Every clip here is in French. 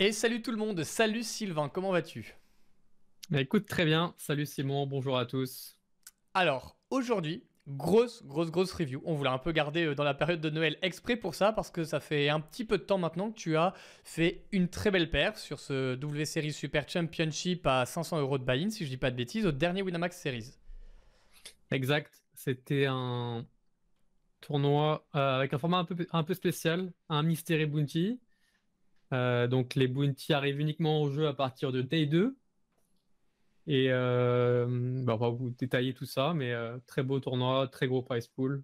Et salut tout le monde, salut Sylvain, comment vas-tu bah, Écoute très bien, salut Simon, bonjour à tous. Alors, aujourd'hui, grosse, grosse, grosse review. On voulait un peu garder euh, dans la période de Noël exprès pour ça, parce que ça fait un petit peu de temps maintenant que tu as fait une très belle paire sur ce W Series Super Championship à 500 euros de buy-in, si je dis pas de bêtises, au dernier Winamax Series. Exact, c'était un tournoi euh, avec un format un peu, un peu spécial, un Mystery Bounty, euh, donc les bounties arrivent uniquement au jeu à partir de Day 2. Et euh, bah, on va vous détailler tout ça, mais euh, très beau tournoi, très gros prize pool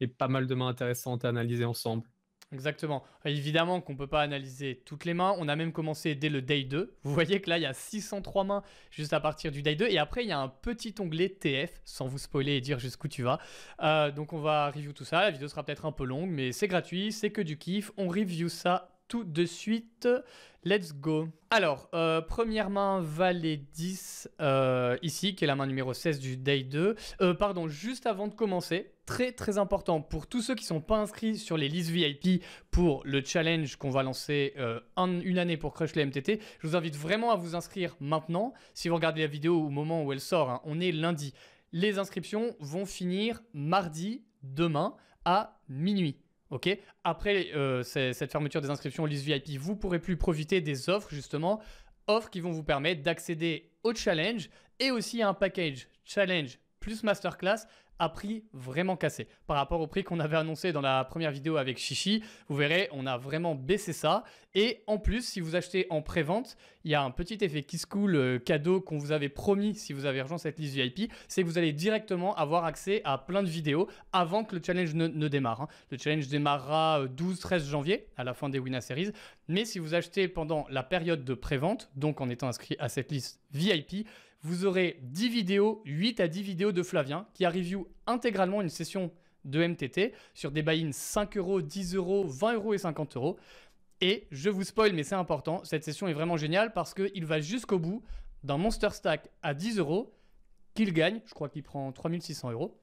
et pas mal de mains intéressantes à analyser ensemble. Exactement. Évidemment qu'on ne peut pas analyser toutes les mains. On a même commencé dès le day 2. Vous voyez que là, il y a 603 mains juste à partir du day 2. Et après, il y a un petit onglet TF, sans vous spoiler et dire jusqu'où tu vas. donc on va review tout ça. La vidéo sera peut-être un peu longue, mais c'est gratuit, c'est que du kiff. On review ça tout de suite. Let's go. Alors, euh, première main, valet euh, 10, ici, qui est la main numéro 16 du day 2. Euh, pardon, juste avant de commencer, très très important, pour tous ceux qui ne sont pas inscrits sur les listes VIP pour le challenge qu'on va lancer une année pour Crush les MTT, je vous invite vraiment à vous inscrire maintenant. Si vous regardez la vidéo au moment où elle sort, hein, on est lundi. Les inscriptions vont finir mardi, demain, à minuit. Ok. Après euh, cette fermeture des inscriptions au VIP, vous pourrez plus profiter des offres justement, offres qui vont vous permettre d'accéder au challenge et aussi à un package challenge plus masterclass à prix vraiment cassé. Par rapport au prix qu'on avait annoncé dans la première vidéo avec Chichi, vous verrez, on a vraiment baissé ça. Et en plus, si vous achetez en prévente, il y a un petit effet Kiss coule euh, cadeau qu'on vous avait promis si vous avez rejoint cette liste VIP, c'est que vous allez directement avoir accès à plein de vidéos avant que le challenge ne, démarre. Hein. Le challenge démarrera 12-13 euh, janvier, à la fin des winner Series. Mais si vous achetez pendant la période de prévente, donc en étant inscrit à cette liste VIP, vous aurez 10 vidéos, 8 à 10 vidéos de Flavien qui a review intégralement une session de MTT sur des buy-in 5 euros, 10 euros, 20 euros et 50 euros. Et je vous spoil, mais c'est important, cette session est vraiment géniale parce qu'il va jusqu'au bout d'un Monster Stack à 10 euros qu'il gagne. Je crois qu'il prend 3600 euros.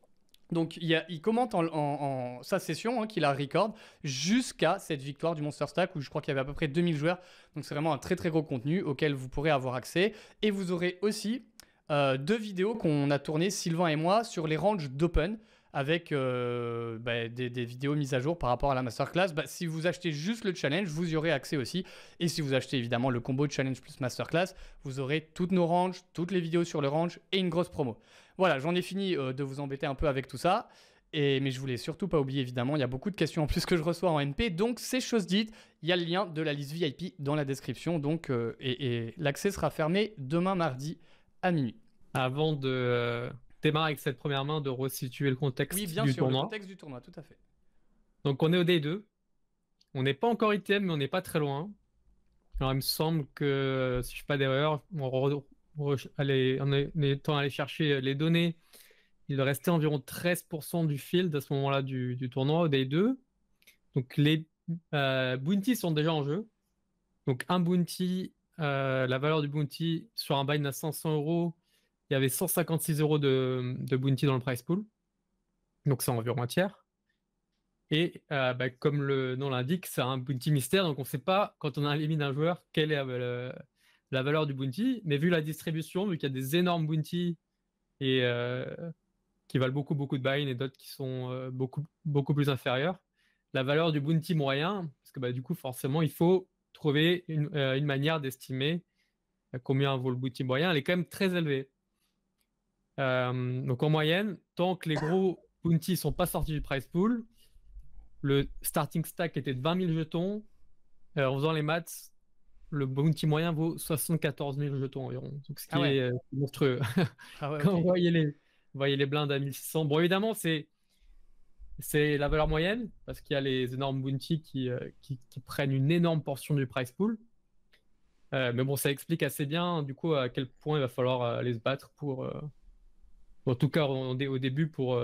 Donc il, a, il commente en, sa session hein, qu'il a record jusqu'à cette victoire du Monster Stack où je crois qu'il y avait à peu près 2000 joueurs. Donc c'est vraiment un très très gros contenu auquel vous pourrez avoir accès. Et vous aurez aussi euh, deux vidéos qu'on a tournées, Sylvain et moi, sur les ranges d'Open avec euh, bah, des, vidéos mises à jour par rapport à la masterclass. Bah, si vous achetez juste le challenge, vous y aurez accès aussi. Et si vous achetez évidemment le combo challenge plus masterclass, vous aurez toutes nos ranges, toutes les vidéos sur le range et une grosse promo. Voilà, j'en ai fini euh, de vous embêter un peu avec tout ça. Et, mais je voulais surtout pas oublier, évidemment, il y a beaucoup de questions en plus que je reçois en MP. Donc, ces choses dites, Il y a le lien de la liste VIP dans la description. Donc, et l'accès sera fermé demain mardi. Avant de euh, démarrer avec cette première main, de resituer le contexte oui, bien sûr, le contexte du tournoi, tout à fait. Donc on est au D2. On n'est pas encore ITM, mais on n'est pas très loin. Alors il me semble que, si je ne fais pas d'erreur, on, en étant allé chercher les données, il restait environ 13% du field à ce moment-là du, tournoi au d 2. Donc les euh, bounties sont déjà en jeu. Donc un bounty euh, la valeur du bounty sur un bind à 500 euros, il y avait 156 euros de, bounty dans le price pool. Donc c'est environ un tiers. Et euh, bah, comme le nom l'indique, c'est un bounty mystère. Donc on ne sait pas quand on a un d'un joueur quelle est la, valeur du bounty. Mais vu la distribution, vu qu'il y a des énormes bounty et euh, qui valent beaucoup beaucoup de buy et d'autres qui sont beaucoup beaucoup plus inférieurs, la valeur du bounty moyen, parce que bah, du coup forcément il faut trouver euh, une, manière d'estimer euh, combien vaut le bounty moyen. Elle est quand même très élevée. Euh, donc en moyenne, tant que les gros bounties sont pas sortis du price pool, le starting stack était de 20 000 jetons. en faisant les maths, le bounty moyen vaut 74 000 jetons environ. Donc ce qui ah est monstrueux. Ah quand vous voyez les, voyez les blindes à 1600. Bon, évidemment, c'est c'est la valeur moyenne, parce qu'il y a les énormes bounty qui, euh, prennent une énorme portion du price pool. Euh, mais bon, ça explique assez bien, du coup, à quel point il va falloir euh, aller se battre pour. En tout cas, au début, pour,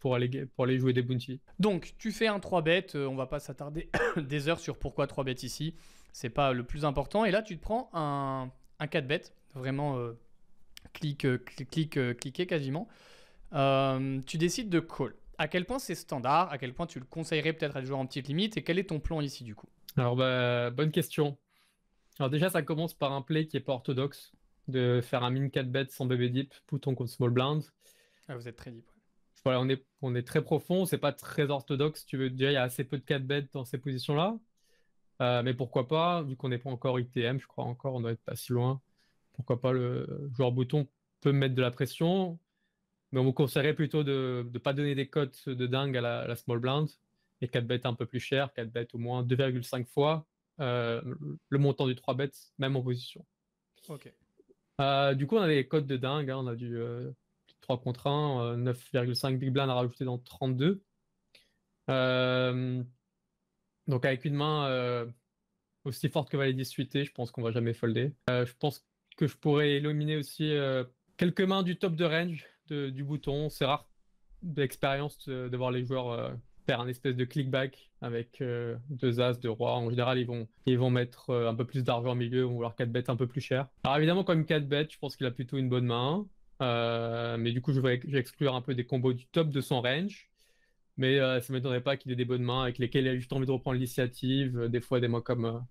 pour, aller, pour jouer des bounty. Donc, tu fais un 3 bet. On va pas s'attarder des heures sur pourquoi 3 bet ici. C'est pas le plus important. Et là, tu te prends un, un 4 bet. Vraiment, clic, cliquer quasiment. tu décides de call à quel point c'est standard À quel point tu le conseillerais peut-être à des joueurs en petite limite Et quel est ton plan ici du coup Alors, bah, bonne question. Alors, déjà, ça commence par un play qui est pas orthodoxe de faire un min 4 bet sans bébé deep, bouton contre small blind. Ah, vous êtes très deep. Voilà, on est, on est très profond, c'est pas très orthodoxe. Tu veux dire, il y a assez peu de 4 bet dans ces positions-là. Euh, mais pourquoi pas, vu qu'on n'est pas encore ITM, je crois encore, on doit être pas si loin. Pourquoi pas le joueur bouton peut mettre de la pression mais on vous conseillerait plutôt de ne pas donner des cotes de dingue à la, small blind et 4 bêtes un peu plus cher, 4 bêtes au moins 2,5 fois euh, le montant du 3 bêtes, même en position. Ok. Euh, du coup, on a des cotes de dingue, hein. on a du 3 euh, contre 1, 9,5 Big Blind à rajouter dans 32. donc avec une main aussi forte que Valet 10 suité, je pense qu'on va jamais folder. je pense que je pourrais éliminer aussi quelques mains du top de range du bouton. C'est rare d'expérience euh, de, voir les joueurs euh, faire un espèce de clickback avec euh, deux as, deux rois. En général, ils vont, ils vont mettre un peu plus d'argent au milieu, ou leur 4 bêtes un peu plus cher. Alors évidemment, comme 4 bêtes, je pense qu'il a plutôt une bonne main. mais du coup, je vais, exclure un peu des combos du top de son range. Mais ça ne m'étonnerait pas qu'il ait des bonnes mains avec lesquelles il a juste envie de reprendre l'initiative. Des fois, des mains comme,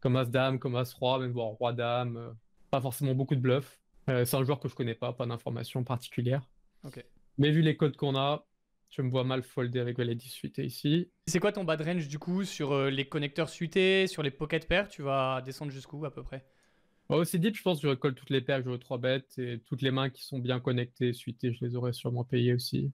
comme As-Dame, comme As-Roi, même voir Roi-Dame. pas forcément beaucoup de bluffs. Euh, c'est un joueur que je connais pas, pas d'informations particulières. Mais vu les codes qu'on a, je me vois mal folder avec Valet 10 suité ici. C'est quoi ton bad range du coup sur euh, les connecteurs suités, sur les pocket pairs Tu vas descendre jusqu'où à peu près Aussi deep, je pense que je recolle toutes les paires, je veux 3 bêtes et toutes les mains qui sont bien connectées suitées, je les aurais sûrement payées aussi.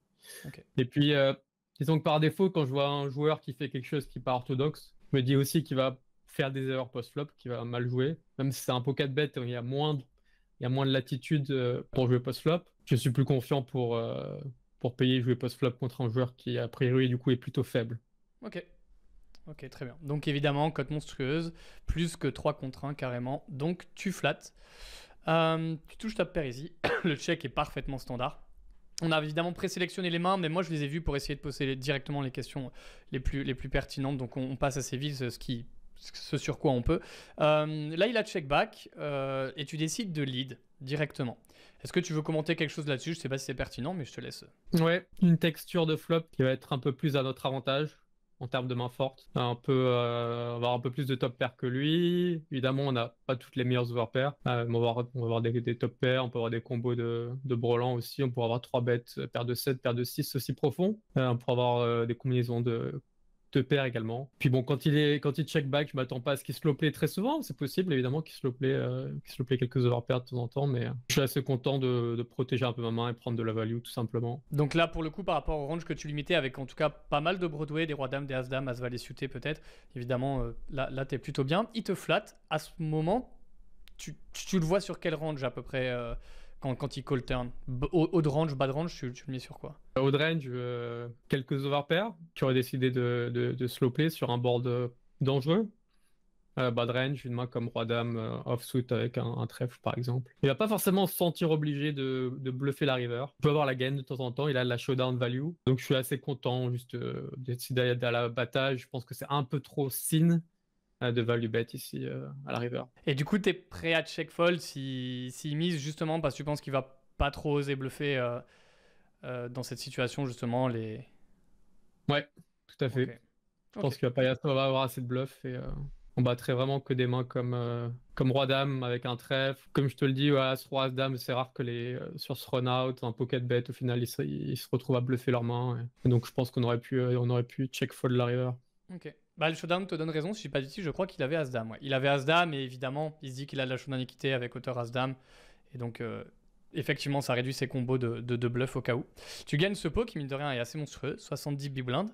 Et puis, euh, disons que par défaut, quand je vois un joueur qui fait quelque chose qui n'est pas orthodoxe, je me dis aussi qu'il va faire des erreurs post-flop, qu'il va mal jouer. Même si c'est un pocket bet, il y a moins de il y a moins de latitude euh, pour jouer post-flop. Je suis plus confiant pour, euh, pour payer jouer post-flop contre un joueur qui, a priori, du coup, est plutôt faible. Ok. Ok, très bien. Donc, évidemment, cote monstrueuse, plus que 3 contre 1 carrément. Donc, tu flattes. Euh, tu touches ta paire ici. Le check est parfaitement standard. On a évidemment présélectionné les mains, mais moi je les ai vues pour essayer de poser directement les questions les plus, les plus pertinentes. Donc on, on passe assez vite ce qui ce sur quoi on peut. Euh, là, il a check back euh, et tu décides de lead directement. Est-ce que tu veux commenter quelque chose là-dessus Je sais pas si c'est pertinent, mais je te laisse. Ouais, une texture de flop qui va être un peu plus à notre avantage en termes de main forte. Un peu, euh, avoir un peu plus de top pair que lui. Évidemment, on n'a pas toutes les meilleures overpairs. on, va avoir, des, top pairs, on peut avoir des combos de, de aussi. On pourra avoir trois bêtes, paire de 7, paire de 6, aussi profond. on pourra avoir des combinaisons de te perd également. Puis bon, quand il est quand il check back, je m'attends pas à ce qu'il slow play très souvent. C'est possible évidemment qu'il slow play, euh, qu'il slow quelques overpairs de temps en temps, mais euh, je suis assez content de, protéger un peu ma main et prendre de la value tout simplement. Donc là, pour le coup, par rapport au range que tu limitais avec en tout cas pas mal de Broadway, des rois dames, des as dames, as valet suité peut-être. Évidemment, euh, là tu t'es plutôt bien. Il te flatte à ce moment. Tu, tu, le vois sur quel range à peu près quand, il call turn Haut de range, bas range, tu, le mets sur quoi Haut range, euh, quelques overpairs. Tu aurais décidé de, de, sur un board euh, dangereux. Euh, badrange, bas de range, une main comme Roi-Dame, off-suit avec un, trèfle par exemple. Il va pas forcément se sentir obligé de, bluffer la river. Il peut avoir la gain de temps en temps, il a la showdown value. Donc je suis assez content juste d'essayer d'aller à bataille, Je pense que c'est un peu trop sin ah, de value bet ici euh, à la river. Et du coup, tu es prêt à check fold s'il si, mise justement parce que tu penses qu'il va pas trop oser bluffer euh, euh, dans cette situation justement les. Ouais, tout à fait. Je pense qu'il va pas y avoir assez de bluff et on battrait vraiment que des mains comme comme roi dame avec un trèfle. Comme je te le dis, ouais, as roi as dame, c'est rare que les sur ce run out, un pocket bet, au final ils se, retrouvent à bluffer leurs mains. Et donc je pense qu'on aurait pu on aurait pu check fold la river. Ok. Bah, le showdown te donne raison, si je suis pas d'ici, je crois qu'il avait as Il avait as et évidemment, il se dit qu'il a de la showdown équité avec auteur asdam Et donc, euh, effectivement, ça réduit ses combos de, de, bluff au cas où. Tu gagnes ce pot qui, mine de rien, est assez monstrueux, 70 big blind,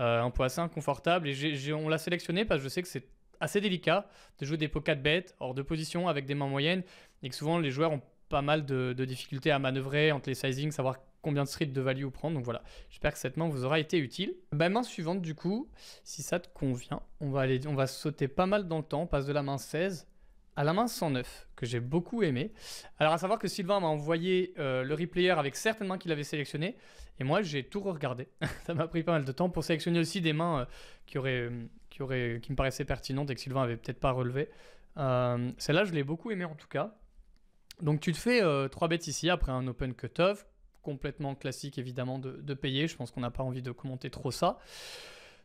euh, un pot assez inconfortable. Et on l'a sélectionné parce que je sais que c'est assez délicat de jouer des pots 4 bêtes, hors de position, avec des mains moyennes. Et que souvent, les joueurs ont pas mal de, de difficultés à manœuvrer entre les sizing, savoir combien de streets de value prendre. Donc voilà, j'espère que cette main vous aura été utile. Bah, main suivante du coup, si ça te convient, on va, aller, on va sauter pas mal dans le temps. On passe de la main 16 à la main 109, que j'ai beaucoup aimé. Alors à savoir que Sylvain m'a envoyé euh, le replayer avec certaines mains qu'il avait sélectionnées, et moi j'ai tout regardé. ça m'a pris pas mal de temps pour sélectionner aussi des mains euh, euh, qui, auraient, qui, me paraissaient pertinentes et que Sylvain avait peut-être pas relevé. Celle-là, je l'ai beaucoup aimé en tout cas. Donc tu te fais trois bêtes ici après un open cut off complètement classique évidemment de, payer. Je pense qu'on n'a pas envie de commenter trop ça.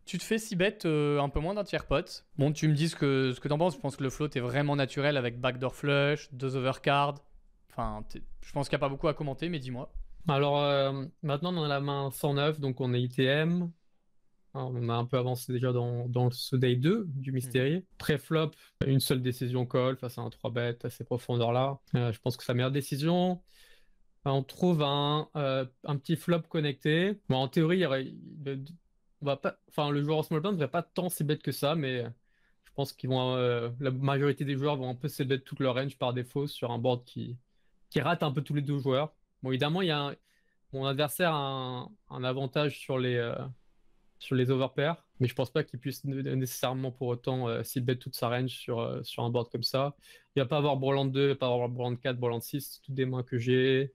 Tu te fais si bête euh, un peu moins d'un tiers pote Bon, tu me dis ce que, ce que t'en penses. Je pense que le flot est vraiment naturel avec backdoor flush, deux overcards. Enfin, je pense qu'il n'y a pas beaucoup à commenter, mais dis-moi. Alors, euh, maintenant, on a la main 109, donc on est ITM. on a un peu avancé déjà dans, dans ce day 2 du mystérieux. Mm. Très flop une seule décision call face à un 3 bet à ces profondeurs-là. Euh, je pense que c'est la meilleure décision, on trouve euh, un, petit flop connecté. Bon, en théorie, on va pas, enfin, le joueur en small blind ne devrait pas tant bête que ça, mais euh, je pense qu'ils vont, euh, la majorité des joueurs vont un peu toute leur range par défaut sur un board qui, qui rate un peu tous les deux joueurs. Bon, évidemment, il y a mon adversaire a un, avantage sur les, sur les overpairs, mais je pense pas qu'il puisse nécessairement pour autant bête toute sa range sur, sur un board comme ça. Il va pas avoir Broland 2, il va pas avoir Broland 4, Broland 6, toutes des mains que j'ai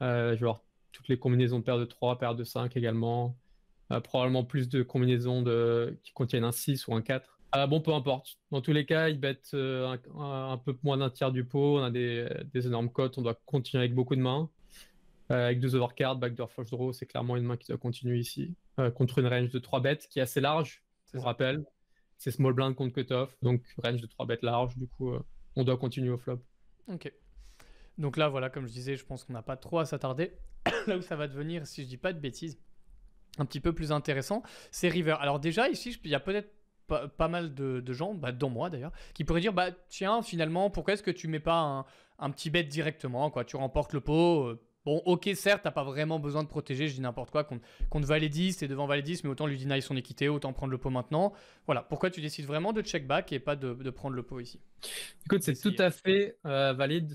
je euh, vais toutes les combinaisons de paires de 3, paires de 5 également. Euh, probablement plus de combinaisons qui contiennent un 6 ou un 4. Ah bon, peu importe. Dans tous les cas, ils bêtent euh, un, peu moins d'un tiers du pot. On a des, énormes cotes. On doit continuer avec beaucoup de mains. avec deux overcards, backdoor flush draw, c'est clairement une main qui doit continuer ici. contre une range de 3 bêtes qui est assez large, je ça. rappelle. C'est small blind contre cutoff, donc range de 3 bêtes large, du coup on doit continuer au flop. Ok. Donc là, voilà, comme je disais, je pense qu'on n'a pas trop à s'attarder. là où ça va devenir, si je dis pas de bêtises, un petit peu plus intéressant, c'est River. Alors déjà, ici, il y a peut-être pas, mal de, gens, bah, dont moi d'ailleurs, qui pourraient dire, bah tiens, finalement, pourquoi est-ce que tu mets pas un, petit bet directement, quoi Tu remportes le pot euh, Bon, ok, certes, t'as pas vraiment besoin de protéger, je dis n'importe quoi, contre, contre 10 t'es devant Validis mais autant lui deny son équité, autant prendre le pot maintenant. Voilà, pourquoi tu décides vraiment de check back et pas de, prendre le pot ici Écoute, c'est tout à fait euh, valide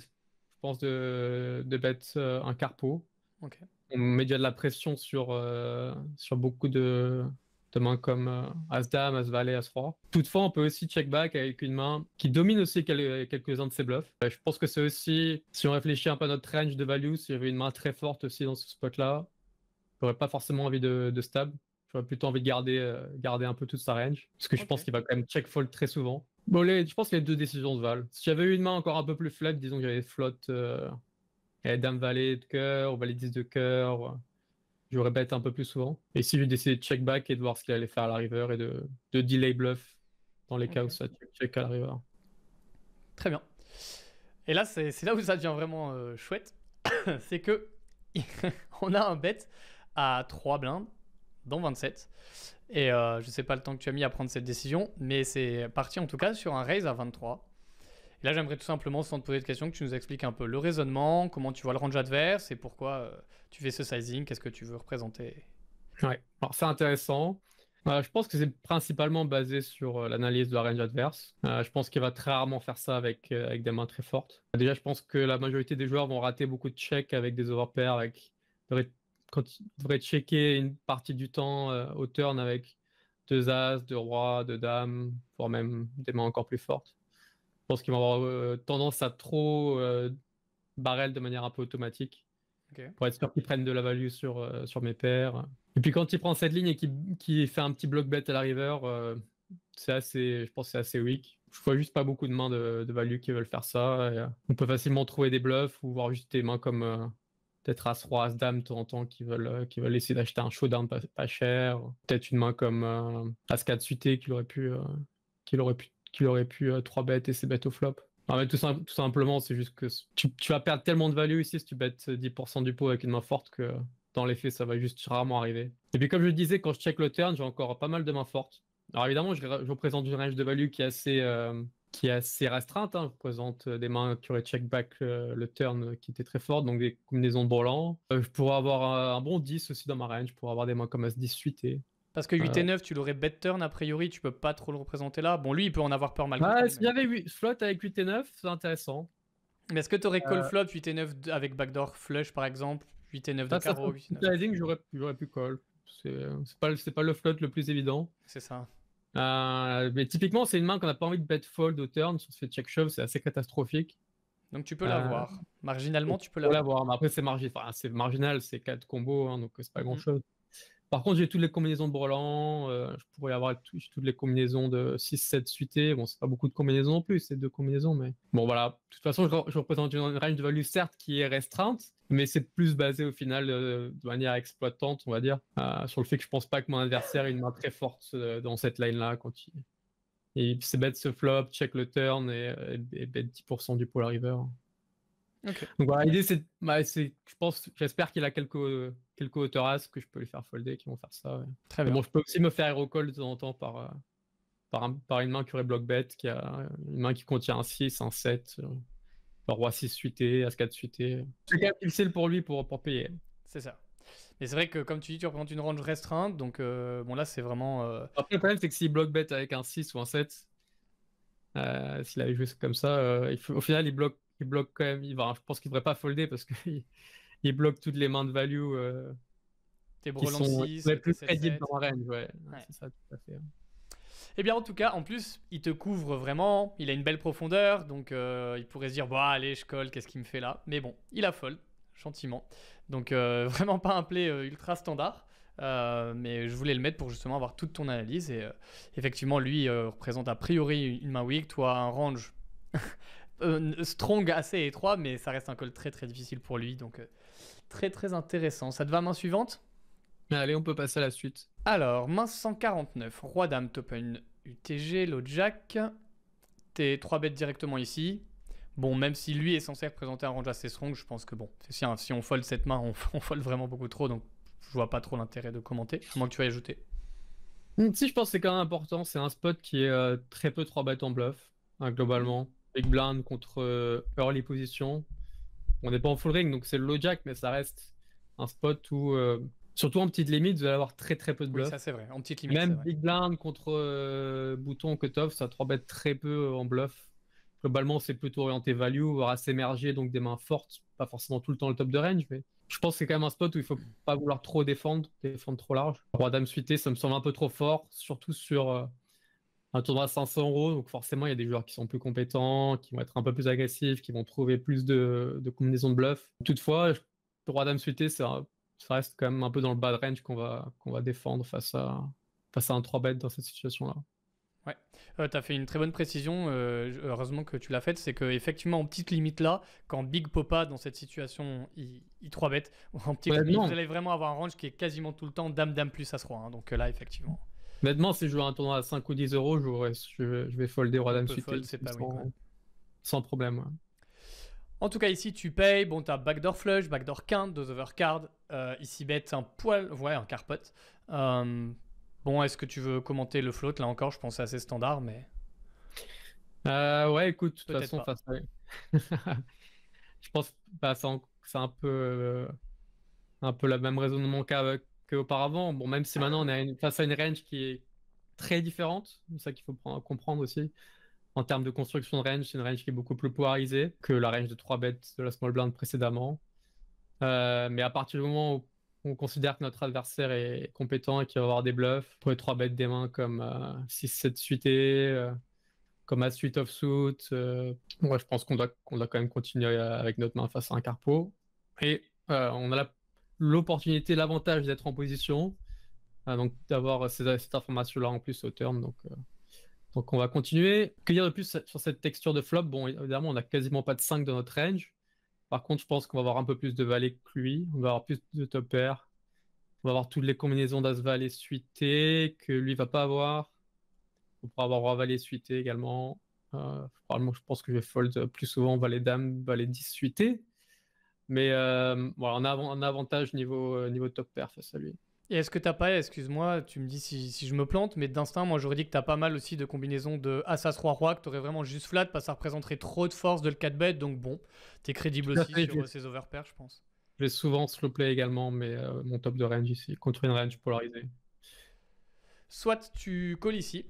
je pense, de, de mettre euh, un carpo. On met déjà de la pression sur, euh, sur beaucoup de, de mains comme Asdam, euh, As-Dame, As-Valet, As-Roi. Toutefois, on peut aussi check-back avec une main qui domine aussi quelques-uns de ses bluffs. je pense que c'est aussi, si on réfléchit un peu à notre range de value, si y une main très forte aussi dans ce spot-là, j'aurais pas forcément envie de, de stab. J'aurais plutôt envie de garder, garder un peu toute sa range. Parce que je pense qu'il va quand même check-fold très souvent. Bon, je pense que les deux décisions se valent. Si j'avais eu une main encore un peu plus flat, disons que j'avais flotte et euh, dame valet de cœur, ou valet 10 de cœur, euh, j'aurais bête un peu plus souvent. Et si j'ai décidé de check back et de voir ce qu'il allait faire à la river et de, de delay bluff dans les cas où ça check à la river. Très bien. Et là, c'est là où ça devient vraiment euh, chouette. c'est que on a un bet à 3 blindes dans 27. Et euh, je sais pas le temps que tu as mis à prendre cette décision, mais c'est parti en tout cas sur un raise à 23. Et là, j'aimerais tout simplement, sans te poser de questions, que tu nous expliques un peu le raisonnement, comment tu vois le range adverse et pourquoi euh, tu fais ce sizing, qu'est-ce que tu veux représenter. Ouais, alors c'est intéressant. Euh, je pense que c'est principalement basé sur euh, l'analyse de la range adverse. je pense qu'il va très rarement faire ça avec, avec des mains très fortes. Déjà, je pense que la majorité des joueurs vont rater beaucoup de checks avec des overpairs, avec quand il devrait checker une partie du temps euh, au turn avec deux as, deux rois, deux dames, voire même des mains encore plus fortes. Je pense qu'il va avoir euh, tendance à trop euh, barrel de manière un peu automatique. Pour être sûr qu'il prenne de la value sur, sur mes paires. Et puis quand il prend cette ligne et qu'il fait un petit block bet à la river, c'est assez, je pense c'est assez weak. Je vois juste pas beaucoup de mains de, value qui veulent faire ça. on peut facilement trouver des bluffs ou voir juste des mains comme peut-être As-Roi, As-Dame, de temps en temps, qui veulent, euh, qui veulent essayer d'acheter un showdown pas, pas cher. Peut-être une main comme euh, As-4 suité qui aurait pu, euh, aurait pu, qu'il aurait pu 3 bêtes et ses bêtes au flop. tout, tout simplement, c'est juste que tu, vas perdre tellement de value ici si tu bêtes 10% du pot avec une main forte que dans les faits, ça va juste rarement arriver. Et puis, comme je le disais, quand je check le turn, j'ai encore pas mal de mains fortes. Alors évidemment, je, je représente une range de value qui est assez, qui est assez restreinte, hein, présente euh, des mains qui auraient check back euh, le turn euh, qui était très fort, donc des combinaisons de je pourrais avoir un, bon 10 aussi dans ma range, je pourrais avoir des mains comme As-10 suité. Parce que 8 et 9, tu l'aurais bet turn a priori, tu peux pas trop le représenter là. Bon, lui, il peut en avoir peur malgré bah, ouais, il y avait 8, avec 8 et 9, c'est intéressant. Mais est-ce que tu aurais call flop 8 et 9 avec backdoor flush par exemple 8 et 9 de ah, carreau. 8 j'aurais pu call. C'est pas, pas le flot le plus évident. C'est ça. Euh, mais typiquement, c'est une main qu'on n'a pas envie de bet fold au turn. Sur ce check shove, c'est assez catastrophique. Donc tu peux l'avoir. Euh, Marginalement, tu peux l'avoir. Après, c'est marginal, c'est 4 combos, hein, donc c'est pas mm. grand chose. Par contre, j'ai toutes les combinaisons de Brelan, euh, je pourrais avoir toutes les combinaisons de 6, 7, suité. bon, c'est pas beaucoup de combinaisons non plus, ces deux combinaisons, mais bon, voilà. De toute façon, je, représente une range de value certes qui est restreinte, mais c'est plus basé au final euh, de manière exploitante, on va dire, euh, sur le fait que je pense pas que mon adversaire ait une main très forte dans cette line-là quand il. Et c'est bête ce flop, check le turn et, et 10% du polar river l'idée bah, c'est, je pense, j'espère qu'il a quelques quelques as que je peux les faire folder qui vont faire ça. Très bien. Bon, je peux aussi me faire hero call de temps en temps par euh, par, par, une main qui aurait block bet, qui a une main qui contient un 6, un 7, un euh, roi 6 suité, as 4 suité. C'est quand difficile pour lui pour pour payer. C'est ça. Mais c'est vrai que comme tu dis, tu représentes une range restreinte, donc euh, bon là c'est vraiment. Après le problème c'est que s'il block bet avec un 6 ou un 7, s'il avait joué comme ça, il au final il bloque il bloque quand même. Il va, je pense qu'il devrait pas folder parce qu'il il bloque toutes les mains de value. Euh, T'es plus crédibles dans range, ouais. ça, tout à fait. Hein. Eh bien, en tout cas, en plus, il te couvre vraiment. Il a une belle profondeur, donc euh, il pourrait se dire bon bah, allez, je colle, qu'est-ce qu'il me fait là Mais bon, il a fold, gentiment. Donc, euh, vraiment pas un play euh, ultra standard. mais je voulais le mettre pour justement avoir toute ton analyse. Et effectivement, lui représente a priori une main weak, toi un range euh, strong assez étroit, mais ça reste un col très très difficile pour lui, donc euh, très très intéressant. Ça te va main suivante Allez, on peut passer à la suite. Alors, main 149, Roi Dame, top UTG, low Jack. T'es 3 bêtes directement ici. Bon, même si lui est censé représenter un range assez strong, je pense que bon, si, si on fold cette main, on, folle fold vraiment beaucoup trop, donc je vois pas trop l'intérêt de commenter, Comment que tu ailles ajouter. Hmm, si, je pense que c'est quand même important. C'est un spot qui est euh, très peu trois bêtes en bluff, hein, globalement. Big Blind contre euh, Early Position. On n'est pas en full ring, donc c'est le low jack, mais ça reste un spot où, euh, surtout en petite limite, vous allez avoir très très peu de bluff. ça c'est vrai, en petite limite. Même Big Blind contre euh, Bouton Cutoff, ça 3 bet très peu en bluff. Globalement, c'est plutôt orienté value, voire à s'émerger, donc des mains fortes, pas forcément tout le temps le top de range, mais je pense que c'est quand même un spot où il faut pas vouloir trop défendre, défendre trop large. Roi Dame suité, ça me semble un peu trop fort, surtout sur un tournoi à 500 euros, donc forcément, il y a des joueurs qui sont plus compétents, qui vont être un peu plus agressifs, qui vont trouver plus de, combinaisons de bluff. Toutefois, le roi dame suité, ça, ça, reste quand même un peu dans le bas de range qu'on va, va défendre face à, face à un 3 bet dans cette situation-là. Ouais, euh, tu as fait une très bonne précision, euh, heureusement que tu l'as faite, c'est qu'effectivement en petite limite là, quand Big Popa dans cette situation, il, 3 bet, en petite limite, vous allez vraiment avoir un range qui est quasiment tout le temps dame-dame plus as-roi, hein, donc euh, là effectivement. Maintenant, si je joue un tournoi à 5 ou 10 euros, je, je vais folder Roi Dame suite. c'est sans, problème. En tout cas, ici, tu payes. Bon, as backdoor flush, backdoor quinte, deux overcards. Euh, ici, bête, un poil. Ouais, un carpot. Euh, bon, est-ce que tu veux commenter le float Là encore, je pense que c'est assez standard, mais. Euh, ouais, écoute, de toute façon, face je pense que bah, c'est un peu, un peu la même raisonnement qu'avec auparavant, Bon, même si maintenant on est face à une range qui est très différente, c'est ça qu'il faut comprendre aussi. En termes de construction de range, c'est une range qui est beaucoup plus polarisée que la range de 3 bêtes de la small blind précédemment. Euh, mais à partir du moment où on considère que notre adversaire est compétent et qu'il va avoir des bluffs, pour les 3 bêtes des mains comme 6-7 euh, suité, euh, comme As suite of suit, ouais, je pense qu'on doit, doit quand même continuer avec notre main face à un carpo. Et on a la l'opportunité, l'avantage d'être en position. Ah, donc d'avoir cette information-là en plus au turn. Donc, euh, donc on va continuer. Que dire de plus sur cette texture de flop Bon, évidemment, on n'a quasiment pas de 5 dans notre range. Par contre, je pense qu'on va avoir un peu plus de valets que lui. On va avoir plus de top pair On va avoir toutes les combinaisons d'as valet suité que lui va pas avoir. On pourra avoir roi valet suité également. Euh, probablement, je pense que je vais fold plus souvent valet dame, valet 10 suité. Mais euh, voilà, on a un avantage niveau, euh, niveau top pair face à lui. Et est-ce que t'as pas, excuse-moi, tu me dis si, je me plante, mais d'instinct, moi j'aurais dit que t'as pas mal aussi de combinaisons de Assas Roi-Roi, que t'aurais vraiment juste flat, parce que ça représenterait trop de force de le 4 bet donc bon, t'es crédible aussi sur ces overpairs, je pense. Je souvent slow play également, mais euh, mon top de range ici, contre une range polarisée. Soit tu colles ici,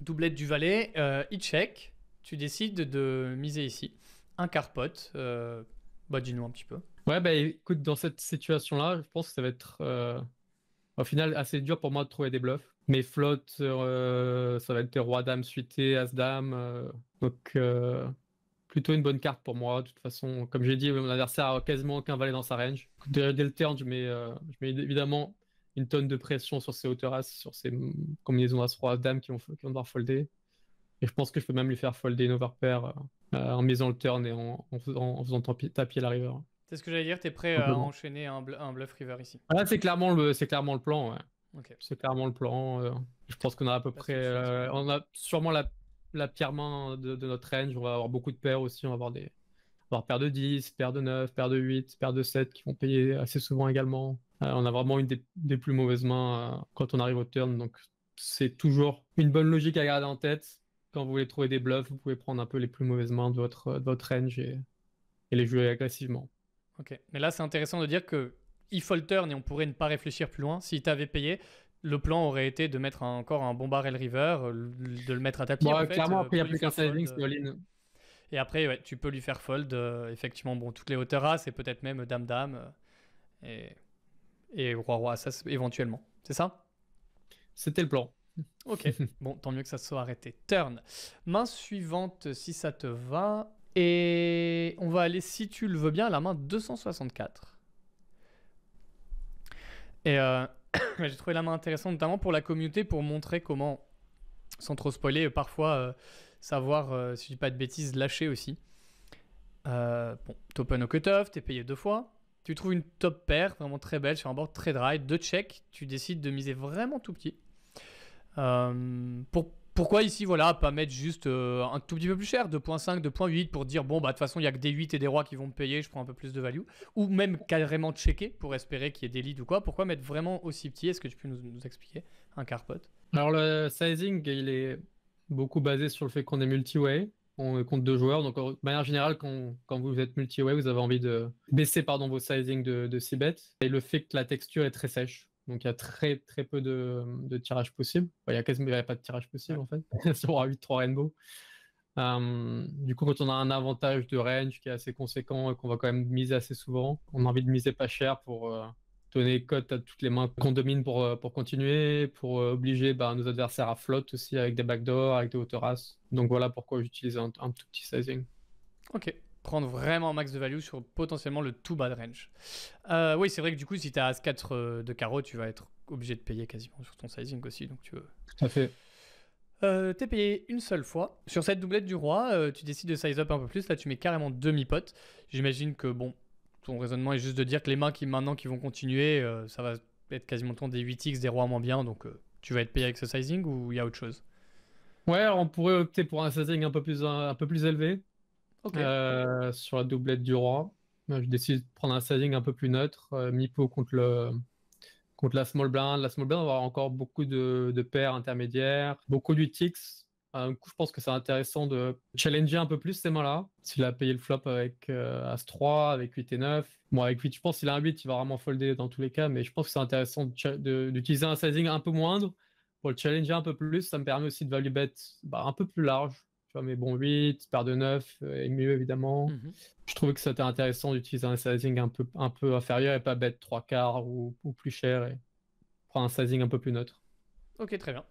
doublette du valet, euh, check, tu décides de miser ici, un carpot euh, bah, dis-nous un petit peu. Ouais, bah écoute, dans cette situation-là, je pense que ça va être euh, au final assez dur pour moi de trouver des bluffs. Mes flottes, euh, ça va être Roi-Dame suité, As-Dame. Euh, donc, plutôt une bonne carte pour moi. De toute façon, comme j'ai dit, mon adversaire a quasiment aucun valet dans sa range. Dès, le turn, je mets, évidemment une tonne de pression sur ses hauteurs As, sur ses combinaisons As-Roi-As-Dame qui vont, qui vont devoir folder. Et je pense que je peux même lui faire folder une overpair euh, en misant le turn et en, en, en faisant tapis à la river. C'est ce que j'allais dire, tu es prêt à enchaîner un, bluff river ici ah, c'est clairement, le, clairement le plan. C'est clairement le plan. Euh. je pense qu'on a à peu près. Euh, on a sûrement la, la pire main de, notre range. On va avoir beaucoup de paires aussi. On va avoir des avoir paires de 10, paires de 9, paires de 8, paires de 7 qui vont payer assez souvent également. on a vraiment une des, des plus mauvaises mains quand on arrive au turn. Donc, c'est toujours une bonne logique à garder en tête. Quand vous voulez trouver des bluffs, vous pouvez prendre un peu les plus mauvaises mains de votre, de votre range et, les jouer agressivement. Ok, mais là c'est intéressant de dire que il fold turn et on pourrait ne pas réfléchir plus loin. Si tu avais payé, le plan aurait été de mettre encore un bon barrel river, euh, de le mettre à tapis. Euh, euh. Et après, tu peux lui faire fold, effectivement, bon, toutes les hauteurs as et peut-être même dame-dame et, et roi-roi, ça éventuellement. C'est ça C'était le plan. Ok, bon, tant mieux que ça soit arrêté. Turn. Main suivante, si ça te va. Et on va aller, si tu le veux bien, à la main 264. Et euh, j'ai trouvé la main intéressante, notamment pour la communauté, pour montrer comment, sans trop spoiler, parfois euh, savoir, euh, si tu dis pas de bêtises, lâcher aussi. bon, t'open au cutoff, t'es payé deux fois. Tu trouves une top paire, vraiment très belle, sur un board très dry, deux checks. Tu décides de miser vraiment tout petit euh, pour, pourquoi ici, voilà, pas mettre juste euh, un tout petit peu plus cher, 2.5, 2.8, pour dire, bon, bah, de toute façon, il n'y a que des 8 et des rois qui vont me payer, je prends un peu plus de value. Ou même carrément checker pour espérer qu'il y ait des leads ou quoi. Pourquoi mettre vraiment aussi petit Est-ce que tu peux nous, expliquer un carpot Alors, le sizing, il est beaucoup basé sur le fait qu'on est multiway, way On compte deux joueurs, donc de manière générale, quand, vous êtes multiway vous avez envie de baisser pardon, vos sizing de, 6 bêtes et le fait que la texture est très sèche. Donc il y a très très peu de, de tirages possibles. il n'y a quasiment pas de tirage possible en fait. Sur 8 3 rainbow. du coup, quand on a un avantage de range qui est assez conséquent et qu'on va quand même miser assez souvent, on a envie de miser pas cher pour euh, donner cote à toutes les mains qu'on domine pour, euh, pour continuer, pour euh, obliger bah, nos adversaires à flotte aussi avec des backdoors, avec des hautes races. Donc voilà pourquoi j'utilise un, un tout petit sizing. Ok prendre vraiment un max de value sur potentiellement le tout bas range. Euh, oui, c'est vrai que du coup, si tu as As-4 de carreau, tu vas être obligé de payer quasiment sur ton sizing aussi. Donc tu veux... Tout à fait. Euh, t'es payé une seule fois. Sur cette doublette du roi, euh, tu décides de size up un peu plus. Là, tu mets carrément demi-pot. J'imagine que, bon, ton raisonnement est juste de dire que les mains qui maintenant qui vont continuer, ça va être quasiment ton des 8x, des rois moins bien. Donc, tu vas être payé avec ce sizing ou il y a autre chose Ouais, on pourrait opter pour un sizing un peu plus, un peu plus élevé. Euh, sur la doublette du roi. Euh, je décide de prendre un sizing un peu plus neutre, euh, mi-pot contre, le, contre la small blind. La small blind va avoir encore beaucoup de, paires intermédiaires, beaucoup un coup je pense que c'est intéressant de challenger un peu plus ces mains-là. S'il a payé le flop avec As-3, avec 8 et 9. Bon, avec 8, je pense qu'il a un 8, il va vraiment folder dans tous les cas, mais je pense que c'est intéressant d'utiliser un sizing un peu moindre pour le challenger un peu plus. Ça me permet aussi de value bet bah, un peu plus large mais bon, 8, par de 9, euh, et mieux évidemment. Mhm. Je trouvais que c'était intéressant d'utiliser un sizing un peu, un peu inférieur et pas bête trois quarts ou, plus cher et prendre un sizing un peu plus neutre. Ok, très bien.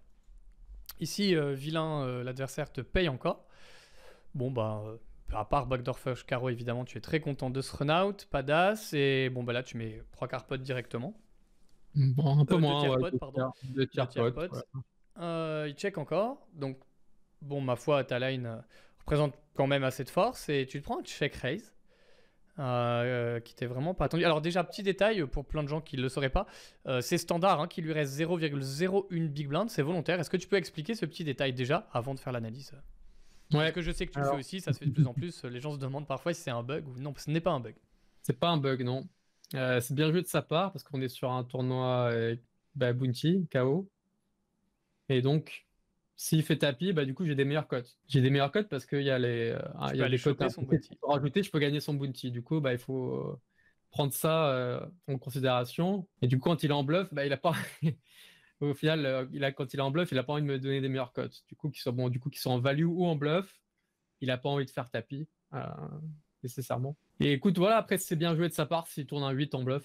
Ici, euh, vilain, euh, l'adversaire te paye encore. Bon, bah, à part backdoor flush carreau, évidemment, tu es très content de ce run-out, pas d'as, et bon, bah là, tu mets trois quarts pot directement. Bon, un peu moins. Deux tiers pot, pardon. il check encore, donc bon, ma foi, ta line euh, représente quand même assez de force et tu te prends un check raise. Euh, euh, qui était vraiment pas attendu. Alors déjà, petit détail pour plein de gens qui ne le sauraient pas, c'est standard hein, qu'il lui reste 0,01 big blind, c'est volontaire. Est-ce que tu peux expliquer ce petit détail déjà avant de faire l'analyse Ouais, que je sais que tu le fais aussi, ça se fait de plus en plus. Les gens se demandent parfois si c'est un bug ou non, ce n'est pas un bug. C'est pas un bug, non. c'est bien vu de sa part parce qu'on est sur un tournoi Bounty, KO. Et donc, s'il fait tapis, bah, du coup, j'ai des meilleures cotes. J'ai des meilleures cotes parce qu'il y a les, euh, il y a les cotes rajouter. Je peux gagner son bounty. Du coup, bah, il faut euh, prendre ça euh, en considération. Et du coup, quand il est en bluff, bah, il a pas. Au final, il a, quand il est en bluff, il a pas envie de me donner des meilleures cotes. Du coup, qu'il soit du coup, en value ou en bluff, il n'a pas envie de faire tapis nécessairement. Et écoute, voilà. Après, c'est bien joué de sa part s'il tourne un 8 en bluff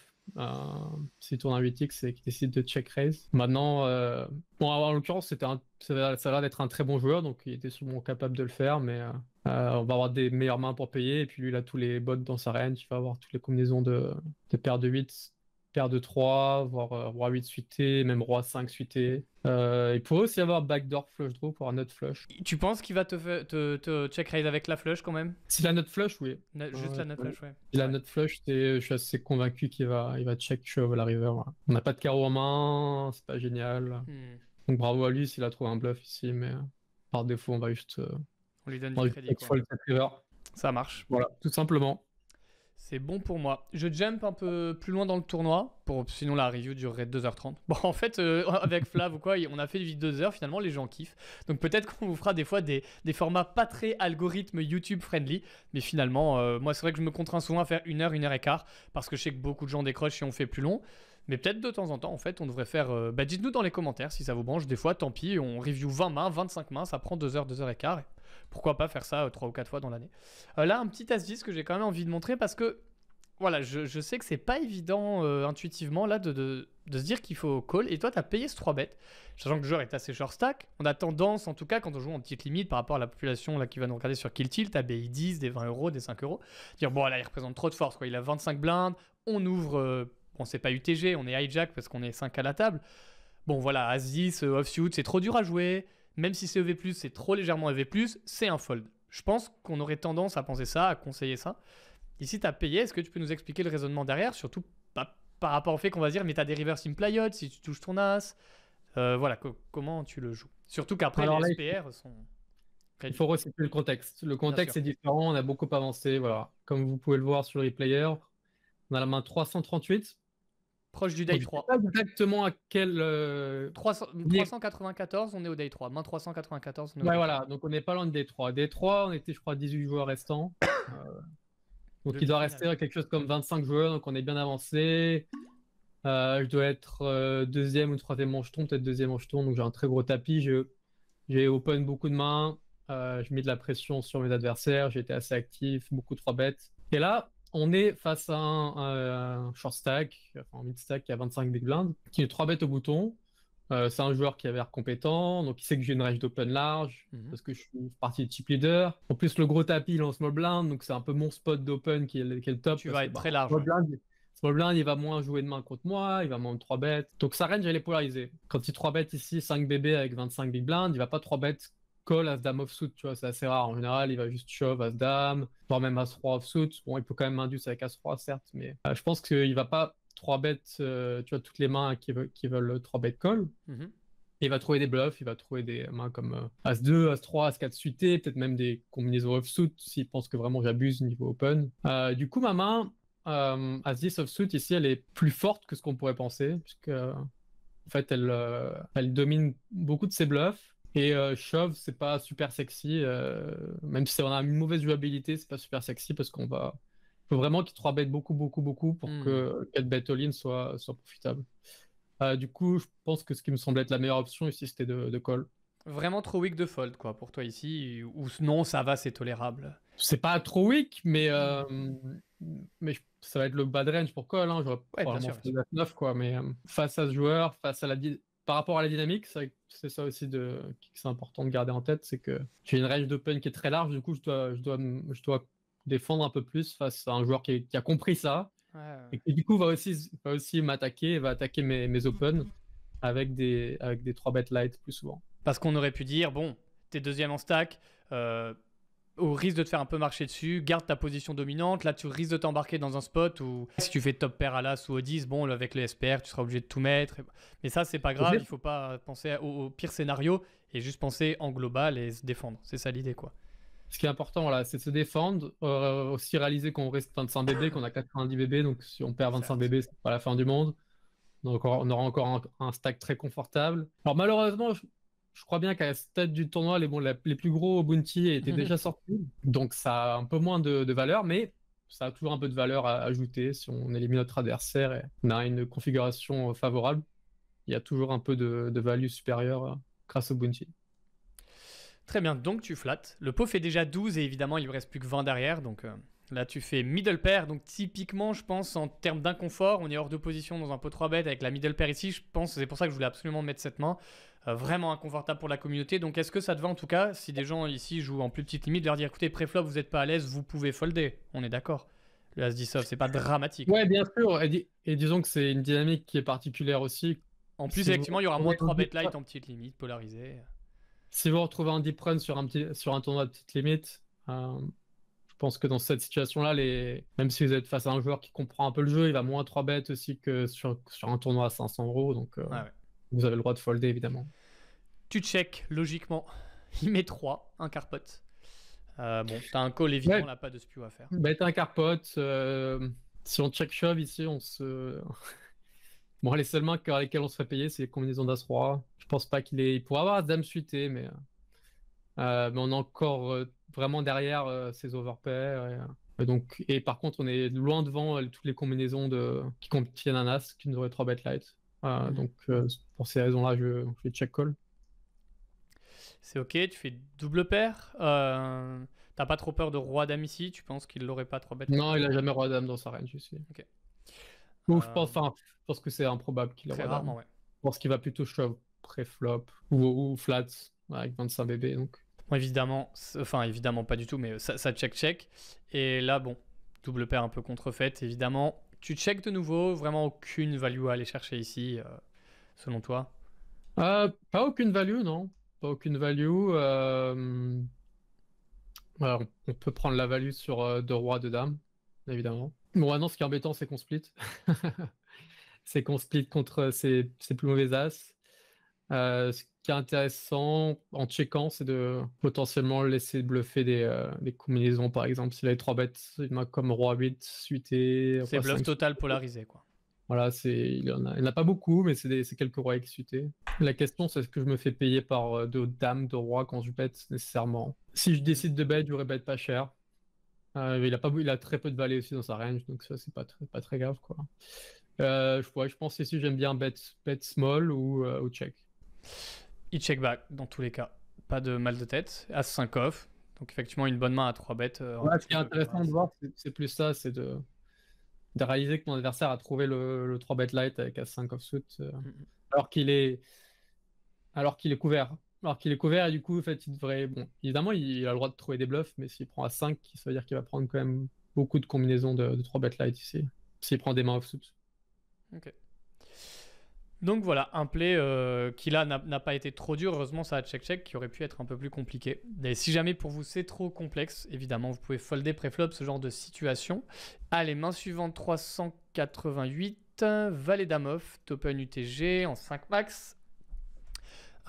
s'il tourne un 8x et qu'il décide de check raise. Maintenant, euh, bon, en l'occurrence, c'était un... ça, va a l'air d'être un très bon joueur, donc il était sûrement capable de le faire, mais euh, euh, on va avoir des meilleures mains pour payer, et puis lui, il a tous les bots dans sa range, il va avoir toutes les combinaisons de, de paires de 8 paire de 3, voir euh, roi 8 suité, même roi 5 suité. Euh, il pourrait aussi avoir backdoor flush draw pour un autre flush. Tu penses qu'il va te, te, check raise avec la flush quand même S'il a note flush, oui. juste la note flush, ouais. a la note flush, euh, je suis assez convaincu qu'il va, il va check shove la river. On n'a pas de carreau en main, c'est pas génial. Hmm. Donc bravo à lui s'il a trouvé un bluff ici, mais par défaut, on va juste. on lui donne du crédit. Quoi. Ça marche. Voilà, tout simplement. C'est bon pour moi. Je jump un peu plus loin dans le tournoi, pour, sinon la review durerait 2h30. Bon, en fait, euh, avec Flav ou quoi, on a fait une 2h, finalement, les gens kiffent. Donc peut-être qu'on vous fera des fois des, formats pas très algorithme YouTube friendly, mais finalement, euh, moi, c'est vrai que je me contrains souvent à faire 1h, heure, 1 h et quart, parce que je sais que beaucoup de gens décrochent si on fait plus long. Mais peut-être de temps en temps, en fait, on devrait faire. Euh, bah, dites-nous dans les commentaires si ça vous branche. Des fois, tant pis, on review 20 mains, 25 mains, ça prend 2h, 2h15 pourquoi pas faire ça euh, trois ou quatre fois dans l'année. Euh, là, un petit as 10 que j'ai quand même envie de montrer parce que voilà, je, sais que c'est pas évident euh, intuitivement là de, de, se dire qu'il faut call. Et toi, tu as payé ce 3 bêtes, sachant que le joueur est assez short stack. On a tendance, en tout cas, quand on joue en petite limite par rapport à la population là, qui va nous regarder sur Kill Tilt, à BI 10, des 20 euros, des 5 euros, dire bon, là, il représente trop de force, quoi. Il a 25 blindes, on ouvre, on sait pas UTG, on est hijack parce qu'on est 5 à la table. Bon, voilà, As-10, Offsuit, c'est trop dur à jouer même si c'est EV+, c'est trop légèrement EV+, c'est un fold. Je pense qu'on aurait tendance à penser ça, à conseiller ça. Ici, tu as payé, est-ce que tu peux nous expliquer le raisonnement derrière Surtout par rapport au fait qu'on va dire, mais tu as des reverse in playout, si tu touches ton as, euh, voilà, comment tu le joues. Surtout qu'après, les SPR sont... Il faut resituer le contexte. Le contexte est différent, on a beaucoup avancé, voilà. Comme vous pouvez le voir sur le replayer, on a la main 338, Proche du day 3. Je sais pas exactement à quel. 394, euh, on est au day 3. main 394, ouais, voilà, donc on n'est pas loin de day 3. Day 3, on était, je crois, 18 joueurs restants. Euh, donc il doit rester quelque chose comme 25 joueurs, donc on est bien avancé. Euh, je dois être deuxième ou troisième mancheton, peut-être deuxième mancheton, donc j'ai un très gros tapis. J'ai open beaucoup de mains, je mets de la pression sur mes adversaires, j'ai été assez actif, beaucoup de 3 bêtes. Et là, on est face à un, short stack, enfin mid stack qui a 25 big blinds, qui est 3 bêtes au bouton. Euh, c'est un joueur qui avait l'air compétent, donc il sait que j'ai une range d'open large, mhm. parce que je suis partie de chip leader. En plus, le gros tapis, il est en small blind, donc c'est un peu mon spot d'open qui, est le top. Tu vas être bah, très large. Small blind, small blind, il va moins jouer de main contre moi, il va moins 3 bêtes. Donc sa range, elle est polarisée. Quand il 3 bêtes ici, 5 bébés avec 25 big blinds, il va pas 3 bêtes call As-Dame offsuit, tu vois, c'est assez rare. En général, il va juste shove As-Dame, voire même As-Roi offsuit. Bon, il peut quand même induce avec As-Roi, certes, mais euh, je pense qu'il va pas 3 bêtes, euh, tu vois, toutes les mains qui, veulent, qui veulent 3 bêtes call. Mhm. Il va trouver des bluffs, il va trouver des mains comme As2, As3, As4 suité, peut-être même des combinaisons offsuit s'il pense que vraiment j'abuse niveau open. Euh, du coup, ma main, As10 offsuit ici, elle est plus forte que ce qu'on pourrait penser, puisque en fait, elle, elle domine beaucoup de ses bluffs. Et shove, euh, c'est pas super sexy. Euh, même si on a une mauvaise jouabilité, c'est pas super sexy parce qu'on va. faut vraiment qu'il trois bêtes beaucoup, beaucoup, beaucoup pour que 4 hmm. bet all-in soit, soit profitable. Euh, du coup, je pense que ce qui me semble être la meilleure option ici, c'était de, call. Vraiment trop weak de fold, quoi, pour toi ici. Ou non, ça va, c'est tolérable. C'est pas trop weak, mais, hmm. mais ça va être le bad range pour call. Hein. J'aurais pas probablement sûr, 9, quoi. Mais face à ce joueur, face à la par rapport à la dynamique, c'est ça aussi de, c'est important de garder en tête, c'est que tu j'ai une range d'open qui est très large, du coup je dois, je dois, défendre un peu plus face à un joueur qui, a compris ça, et qui du coup va aussi, aussi m'attaquer, va attaquer mes, mes open avec des, avec des 3 bet light plus souvent. Parce qu'on aurait pu dire, bon, t'es deuxième en stack, euh, au risque de te faire un peu marcher dessus, garde ta position dominante. Là, tu risques de t'embarquer dans un spot où si tu fais top pair à l'as ou au 10, bon, avec le SPR, tu seras obligé de tout mettre. Mais ça, c'est pas grave. Il faut pas penser au, pire scénario et juste penser en global et se défendre. C'est ça l'idée, quoi. Ce qui est important, là, c'est de se défendre, euh, aussi réaliser qu'on reste 25 bébés, qu'on a 90 bébés, donc si on perd 25 bébés, c'est pas la fin du monde. Donc on aura encore un, un stack très confortable. Alors malheureusement, je crois bien qu'à la stade du tournoi, les, plus gros bounty étaient déjà sortis, donc ça a un peu moins de, valeur, mais ça a toujours un peu de valeur à ajouter si on élimine notre adversaire et on a une configuration euh, favorable. Il y a toujours un peu de, value supérieure euh, grâce au bounty. Très bien, donc tu flattes. Le pot fait déjà 12 et évidemment il lui reste plus que 20 derrière, donc... Euh, Là, tu fais middle pair. Donc, typiquement, je pense, en termes d'inconfort, on est hors de position dans un pot 3 bet avec la middle pair ici. Je pense, c'est pour ça que je voulais absolument mettre cette main. Euh, vraiment inconfortable pour la communauté. Donc, est-ce que ça te va en tout cas, si des gens ici jouent en plus petite limite, leur dire écoutez, préflop, vous n'êtes pas à l'aise, vous pouvez folder. On est d'accord. Le As 10 c'est pas dramatique. Ouais, bien sûr. Et, disons que c'est une dynamique qui est particulière aussi. En plus, effectivement, il y aura moins 3 bet light en petite limite, polarisé. Si vous retrouvez un deep run sur un, petit, sur un tournoi de petite limite. Euh, je pense que dans cette situation-là, les... même si vous êtes face à un joueur qui comprend un peu le jeu, il va moins 3 bêtes aussi que sur, un tournoi à 500 euros. Donc, euh, ah vous avez le droit de folder, évidemment. Tu check, logiquement. Il met 3, un carpote. Euh, bon, as un call, évidemment, pas de spew à faire. Il un carpote. Euh, si on check shove ici, on se. bon, les seules mains avec lesquelles on se fait payer, c'est les combinaisons d'As-Roi. Je pense pas qu'il est... Il pourra avoir Dame suité, mais euh, euh, mais on est encore euh, vraiment derrière euh, ces overpairs. Et, donc, et par contre, on est loin devant toutes les combinaisons de, qui contiennent un as qui nous aurait 3 bet light. Mm. Donc, pour ces raisons-là, je, je fais check call. C'est ok, tu fais double pair T'as pas trop peur de roi dame ici Tu penses qu'il l'aurait pas trop bête Non, il a jamais roi dame dans sa range ici. Ok. Ou je pense, enfin, je pense que c'est improbable qu'il ait roi Ouais. Je pense qu'il va plutôt shove pré-flop ou, ou, flat avec 25 bébés donc évidemment, enfin, évidemment pas du tout, mais ça, ça check check. Et là, bon, double paire un peu contrefaite, évidemment. Tu check de nouveau, vraiment aucune value à aller chercher ici, euh, selon toi euh, Pas aucune value, non. Pas aucune value. Euh, on peut prendre la value sur deux rois, deux dames, évidemment. Bon, annonce non, ce qui est embêtant, c'est qu'on split. c'est qu'on split contre ses, plus mauvais as qui est intéressant en checkant, c'est de potentiellement laisser bluffer des, euh, combinaisons, par exemple. S'il a les 3 bêtes, il m'a comme roi 8, suité. C'est bluff total polarisé, quoi. Voilà, c'est il en a, il en a pas beaucoup, mais c'est quelques rois suité. La question, c'est est-ce que je me fais payer par deux dames, de rois quand je bête nécessairement Si je décide de bet, je bête pas cher. Euh, il a pas, il a très peu de valets aussi dans sa range, donc ça c'est pas très, pas très grave quoi. Euh, pourrais, je pense ici j'aime bien bet, small ou, euh, ou check il check back dans tous les cas. Pas de mal de tête. As 5 off. Donc effectivement, une bonne main à 3 bêtes. Euh, ce qui est intéressant de voir, c'est plus ça, c'est de, réaliser que mon adversaire a trouvé le, 3 bet light avec As 5 offsuit. Euh, Alors qu'il est. Alors qu'il est couvert. Alors qu'il est couvert et du coup, en fait, il devrait. Bon, évidemment, il, a le droit de trouver des bluffs, mais s'il prend à 5, ça veut dire qu'il va prendre quand même beaucoup de combinaisons de, 3 bet light ici. S'il prend des mains offsuit. Ok. Donc voilà, un play euh, qui là n'a pas été trop dur. Heureusement, ça a check-check qui aurait pu être un peu plus compliqué. Et si jamais pour vous c'est trop complexe, évidemment, vous pouvez folder préflop ce genre de situation. Allez, main suivante 388, Valet d'Amoff, open UTG en 5 max.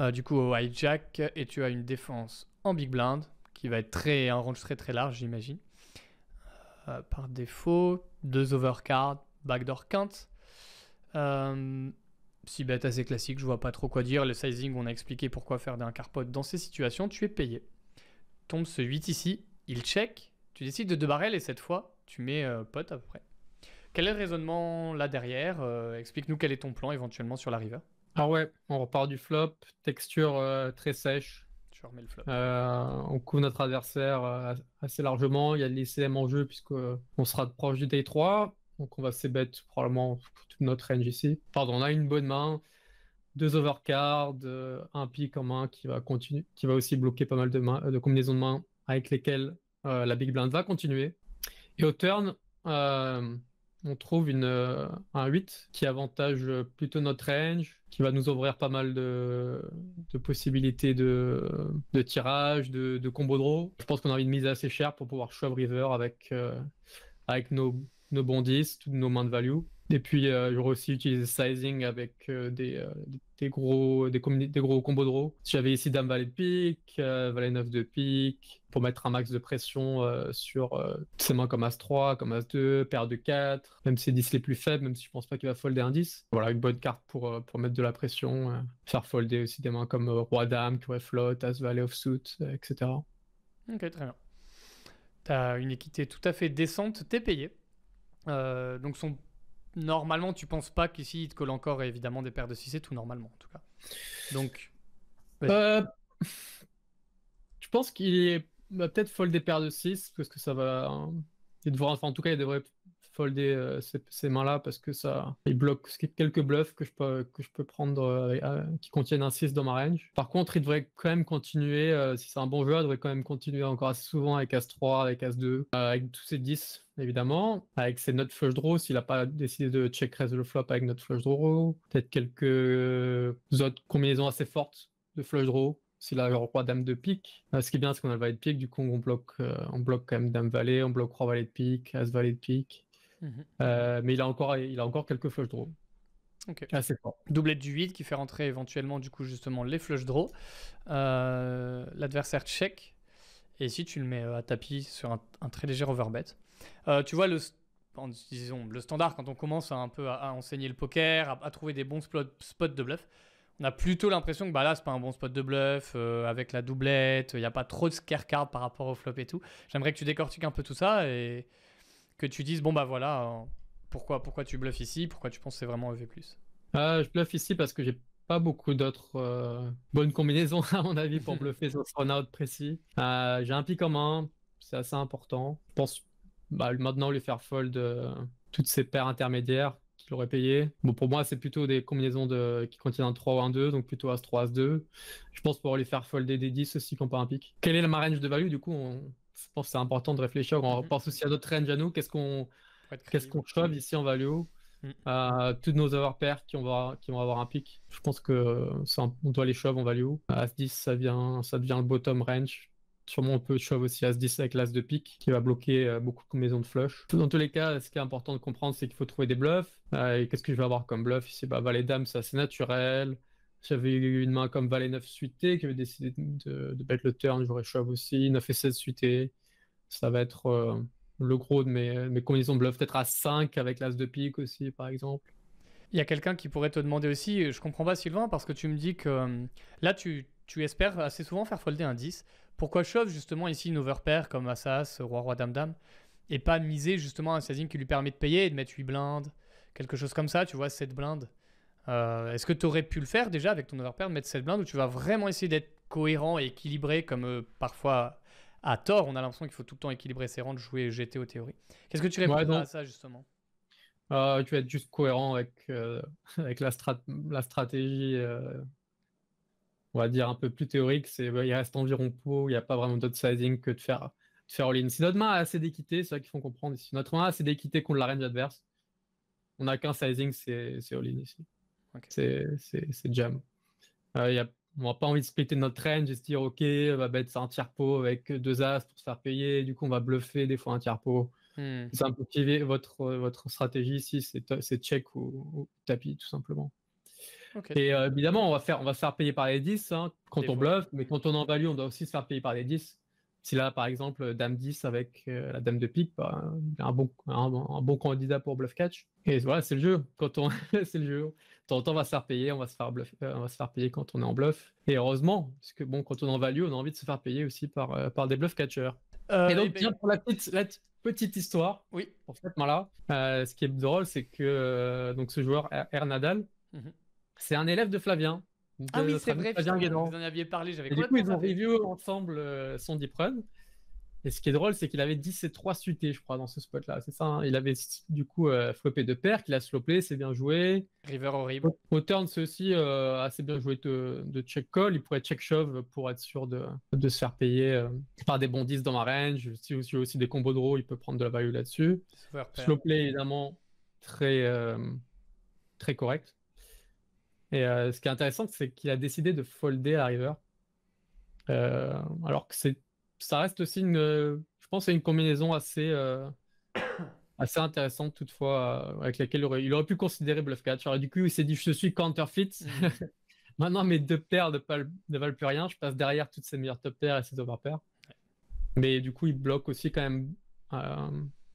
Euh, du coup, au hijack, et tu as une défense en big blind qui va être très, un range très très large, j'imagine. Euh, par défaut, deux overcards, backdoor quinte. Euh, si bête assez classique, je vois pas trop quoi dire. Le sizing, on a expliqué pourquoi faire d'un carpot dans ces situations, tu es payé. Tombe ce 8 ici, il check, tu décides de deux et cette fois, tu mets pote euh, pot à peu près. Quel est le raisonnement là derrière euh, Explique-nous quel est ton plan éventuellement sur la river. Ah ouais, on repart du flop, texture euh, très sèche. Tu remets le flop. on couvre notre adversaire assez largement, il y a de l'ICM en jeu puisqu'on sera proche du T3. Donc on va bête probablement toute notre range ici. Pardon, on a une bonne main, deux overcards, euh, un pick en main qui va, continuer, qui va aussi bloquer pas mal de, euh, de combinaisons de mains avec lesquelles euh, la big blind va continuer. Et au turn, on trouve un 8 qui avantage plutôt notre range, qui va nous ouvrir pas mal de, possibilités de, tirage, de, de combo draw. Je pense qu'on a une mise assez chère pour pouvoir shove river avec, avec nos nos 10 toutes nos mains de value. Et puis, euh, j'aurais aussi utilisé sizing avec euh, des, euh, des, gros, des, gros combos de draw. J'avais ici Dame Valet de pique, Valet 9 de pique, pour mettre un max de pression sur ses mains comme As3, comme As2, paire de 4, même si 10 les plus faibles, même si je pense pas qu'il va folder un 10. Voilà, une bonne carte pour, pour mettre de la pression, faire folder aussi des mains comme Roi Dame, qui flotte, As Valet off-suit etc. Ok, très bien. T'as une équité tout à fait décente, t'es payé. Euh, donc normalement, tu penses pas qu'ici, il te colle encore évidemment des paires de 6 et tout, normalement en tout cas. Donc. Euh, je pense qu'il est... va bah, peut-être fold des paires de 6, parce que ça va. Hein, il devrait... enfin, en tout cas, il devrait folder euh, ces, mains-là parce que ça il bloque quelques bluffs que je peux, que je peux prendre euh, qui contiennent un 6 dans ma range. Par contre, il devrait quand même continuer, euh, si c'est un bon joueur, il devrait quand même continuer encore assez souvent avec As-3, avec As-2, avec tous ses 10 évidemment, avec ses notes flush draw, s'il n'a pas décidé de check raise le flop avec notre flush draw, peut-être quelques autres combinaisons assez fortes de flush draw s'il a genre roi dame de pique. ce qui est bien, c'est qu'on a le valet de pique, du coup on bloque, on bloque quand même dame valet, on bloque roi valet de pique, as valet de pique. Euh, mais il a, encore, il a encore quelques flush draws. Doublette du 8 qui fait rentrer éventuellement du coup justement les flush draws. Euh, l'adversaire check. Et si tu le mets euh, à tapis sur un, très léger overbet. tu vois le, disons, le standard quand on commence à, un peu à, enseigner le poker, à, trouver des bons spots de bluff. On a plutôt l'impression que bah là c'est pas un bon spot de bluff avec la doublette, il n'y a pas trop de scare card par rapport au flop et tout. J'aimerais que tu décortiques un peu tout ça et, tu dises bon bah voilà pourquoi pourquoi tu bluffes ici, pourquoi tu penses c'est vraiment EV+. plus euh, je bluffe ici parce que j'ai pas beaucoup d'autres euh, bonnes combinaisons à mon avis pour bluffer sur ce out précis. Euh, j'ai un pic en main, c'est assez important. Je pense bah, maintenant lui faire fold toutes ces paires intermédiaires qu'il aurait payé. Bon pour moi c'est plutôt des combinaisons de... qui contiennent un 3 ou un 2, donc plutôt As 3, As 2. Je pense pouvoir les faire folder des 10 aussi quand pas un pic. Quelle est la range de value du coup on pense que c'est important de réfléchir. On mm-hmm. pense aussi à notre range à nous. Qu'est-ce qu'on qu'est-ce qu'on shove ici en value mm. euh, Toutes nos avoir qui, qui vont avoir un pic. Je pense que on doit les shove en value. As-10, ça, ça devient le bottom range. Sûrement, on peut shove aussi As-10 avec l'As de pic qui va bloquer euh, beaucoup de maisons de flush. Dans tous les cas, ce qui est important de comprendre, c'est qu'il faut trouver des bluffs. Euh, et qu'est-ce que je vais avoir comme bluff ici bah, Valet Dame, c'est naturel. J'avais une main comme valet 9 suité qui avait décidé de, de le turn, j'aurais shove aussi, 9 et 7 suité. Ça va être euh, le gros de mes, combinaisons de bluff, peut-être à 5 avec l'as de pique aussi par exemple. Il y a quelqu'un qui pourrait te demander aussi, je comprends pas Sylvain, parce que tu me dis que euh, là tu, espères assez souvent faire folder un 10. Pourquoi shove justement ici une overpair comme Assas, Roi, Roi, Dame, Dame, et pas miser justement un sizing qui lui permet de payer et de mettre 8 blindes, quelque chose comme ça, tu vois, 7 blindes euh, est-ce que tu aurais pu le faire déjà avec ton overpair, de mettre cette blinde où tu vas vraiment essayer d'être cohérent et équilibré, comme euh, parfois à tort, on a l'impression qu'il faut tout le temps équilibrer ses rangs, de jouer GTO théorie. Qu'est-ce que tu réponds à ça justement euh, Tu vas être juste cohérent avec, avec la, stratégie, on va dire un peu plus théorique. Bah, il reste environ pot, il n'y a pas vraiment d'autre sizing que de faire, de faire all -in. Si notre main a assez d'équité, c'est ça qu'il faut comprendre ici. Notre main a assez d'équité contre la range adverse. On n'a qu'un sizing, c'est all-in ici. C'est, c'est, c'est jam. Euh, y a, on n'a pas envie de splitter notre range et se dire ok, on va mettre un tiers pot avec deux as pour se faire payer, du coup on va bluffer des fois un tiers pot. Hmm. C'est un peu votre, votre stratégie ici, c'est, c'est check ou, tapis tout simplement. Et euh, évidemment, on va, faire, on va se faire payer par les 10 hein, quand on bluffe, mais quand on en value, on doit aussi se faire payer par les 10. Si là par exemple Dame 10 avec euh, la Dame de pique, bah, un, bon, un, bon candidat pour bluff catch. Et voilà, c'est le jeu. Quand on, c'est le jeu. Tant on va se faire payer, on va se faire bluff, euh, on va se faire payer quand on est en bluff. Et heureusement, parce que bon, quand on en value, on a envie de se faire payer aussi par, euh, par des bluff catchers. et donc, eh ben, pour la petite, petite histoire, oui. pour cette main-là, ce qui est drôle, c'est que donc ce joueur R, er-, Nadal, mhm. c'est un élève de Flavien. Ah oui, c'est vrai. vous en aviez parlé, j'avais Du coup, ils ont review ensemble euh, son deep run. Et ce qui est drôle, c'est qu'il avait 10 et 3 suités, je crois, dans ce spot-là. C'est ça. Hein. il avait du coup euh, flopé floppé de paire, qu'il a slopé, c'est bien joué. River horrible. Au, au turn, c'est aussi euh, assez bien joué de, check call. Il pourrait check shove pour être sûr de, de se faire payer par des bons 10 dans ma range. Si aussi, aussi des combos de draw, il peut prendre de la value là-dessus. Slopé, évidemment, très, très correct. Et euh, ce qui est intéressant, c'est qu'il a décidé de folder à River. Euh, alors que c'est, ça reste aussi une, je pense, une combinaison assez, euh, assez intéressante toutefois, avec laquelle il aurait, pu considérer bluff catch. du coup, il s'est dit, je suis counterfeit. Maintenant, mes deux paires ne, valent plus rien. Je passe derrière toutes ces meilleures top paires et ses overpairs. Mais du coup, il bloque aussi quand même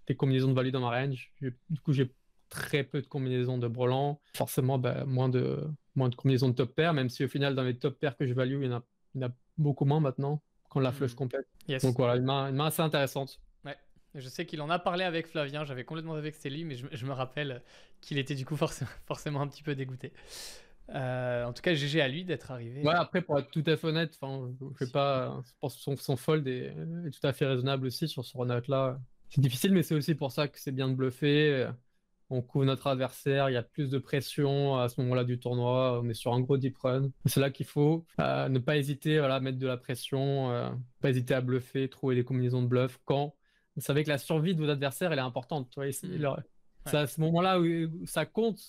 des combinaisons de value dans ma range. Du coup, j'ai très peu de combinaisons de Brelan. Forcément, bah, moins, de, moins de combinaisons de top pair, même si au final, dans les top pairs que je value, il y en a, a beaucoup moins maintenant quand la hmm. flush complète. Donc voilà, une main, assez intéressante. Ouais. Je sais qu'il en a parlé avec Flavien, j'avais complètement avec Célie, mais je, me rappelle qu'il était du coup forcément, forcément un petit peu dégoûté. Euh, en tout cas, GG à lui d'être arrivé. Ouais, après, pour être tout à fait honnête, je sais pas, que son, fold est, est, tout à fait raisonnable aussi sur ce run-out là. C'est difficile, mais c'est aussi pour ça que c'est bien de bluffer on couvre notre adversaire, il y a plus de pression à ce moment-là du tournoi, on est sur un gros deep run. C'est là qu'il faut euh, ne pas hésiter voilà, à mettre de la pression, euh, pas hésiter à bluffer, trouver des combinaisons de bluff quand vous savez que la survie de vos adversaires elle est importante. Mm. C'est à ce moment-là où ça compte,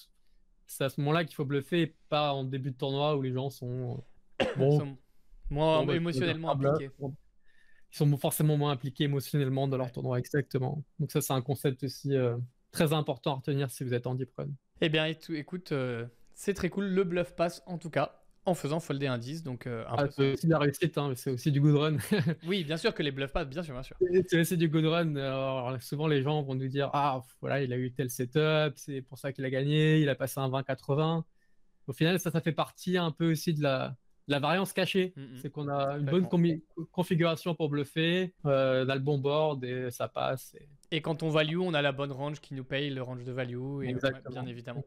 c'est à ce moment-là qu'il faut bluffer pas en début de tournoi où les gens sont, moins bah, émotionnellement impliqués. ils sont forcément moins impliqués émotionnellement dans leur tournoi, exactement. Donc ça c'est un concept aussi. Euh, très important à retenir si vous êtes en run. Eh bien, écoute, euh, c'est très cool. Le bluff passe en tout cas en faisant folder un 10. Donc, euh, ah, c'est aussi de la réussite, hein, c'est aussi du good run. oui, bien sûr que les bluffs passent, bien sûr, bien sûr. C'est du good run. Alors, souvent, les gens vont nous dire Ah, voilà, il a eu tel setup, c'est pour ça qu'il a gagné, il a passé un 20-80. Au final, ça, ça fait partie un peu aussi de la, la variance cachée. Mm, mm. C'est qu'on a une bonne configuration pour bluffer, euh, on a le bon board et ça passe. Et... quand on value, on a la bonne range qui nous paye le range de value, et bien évidemment.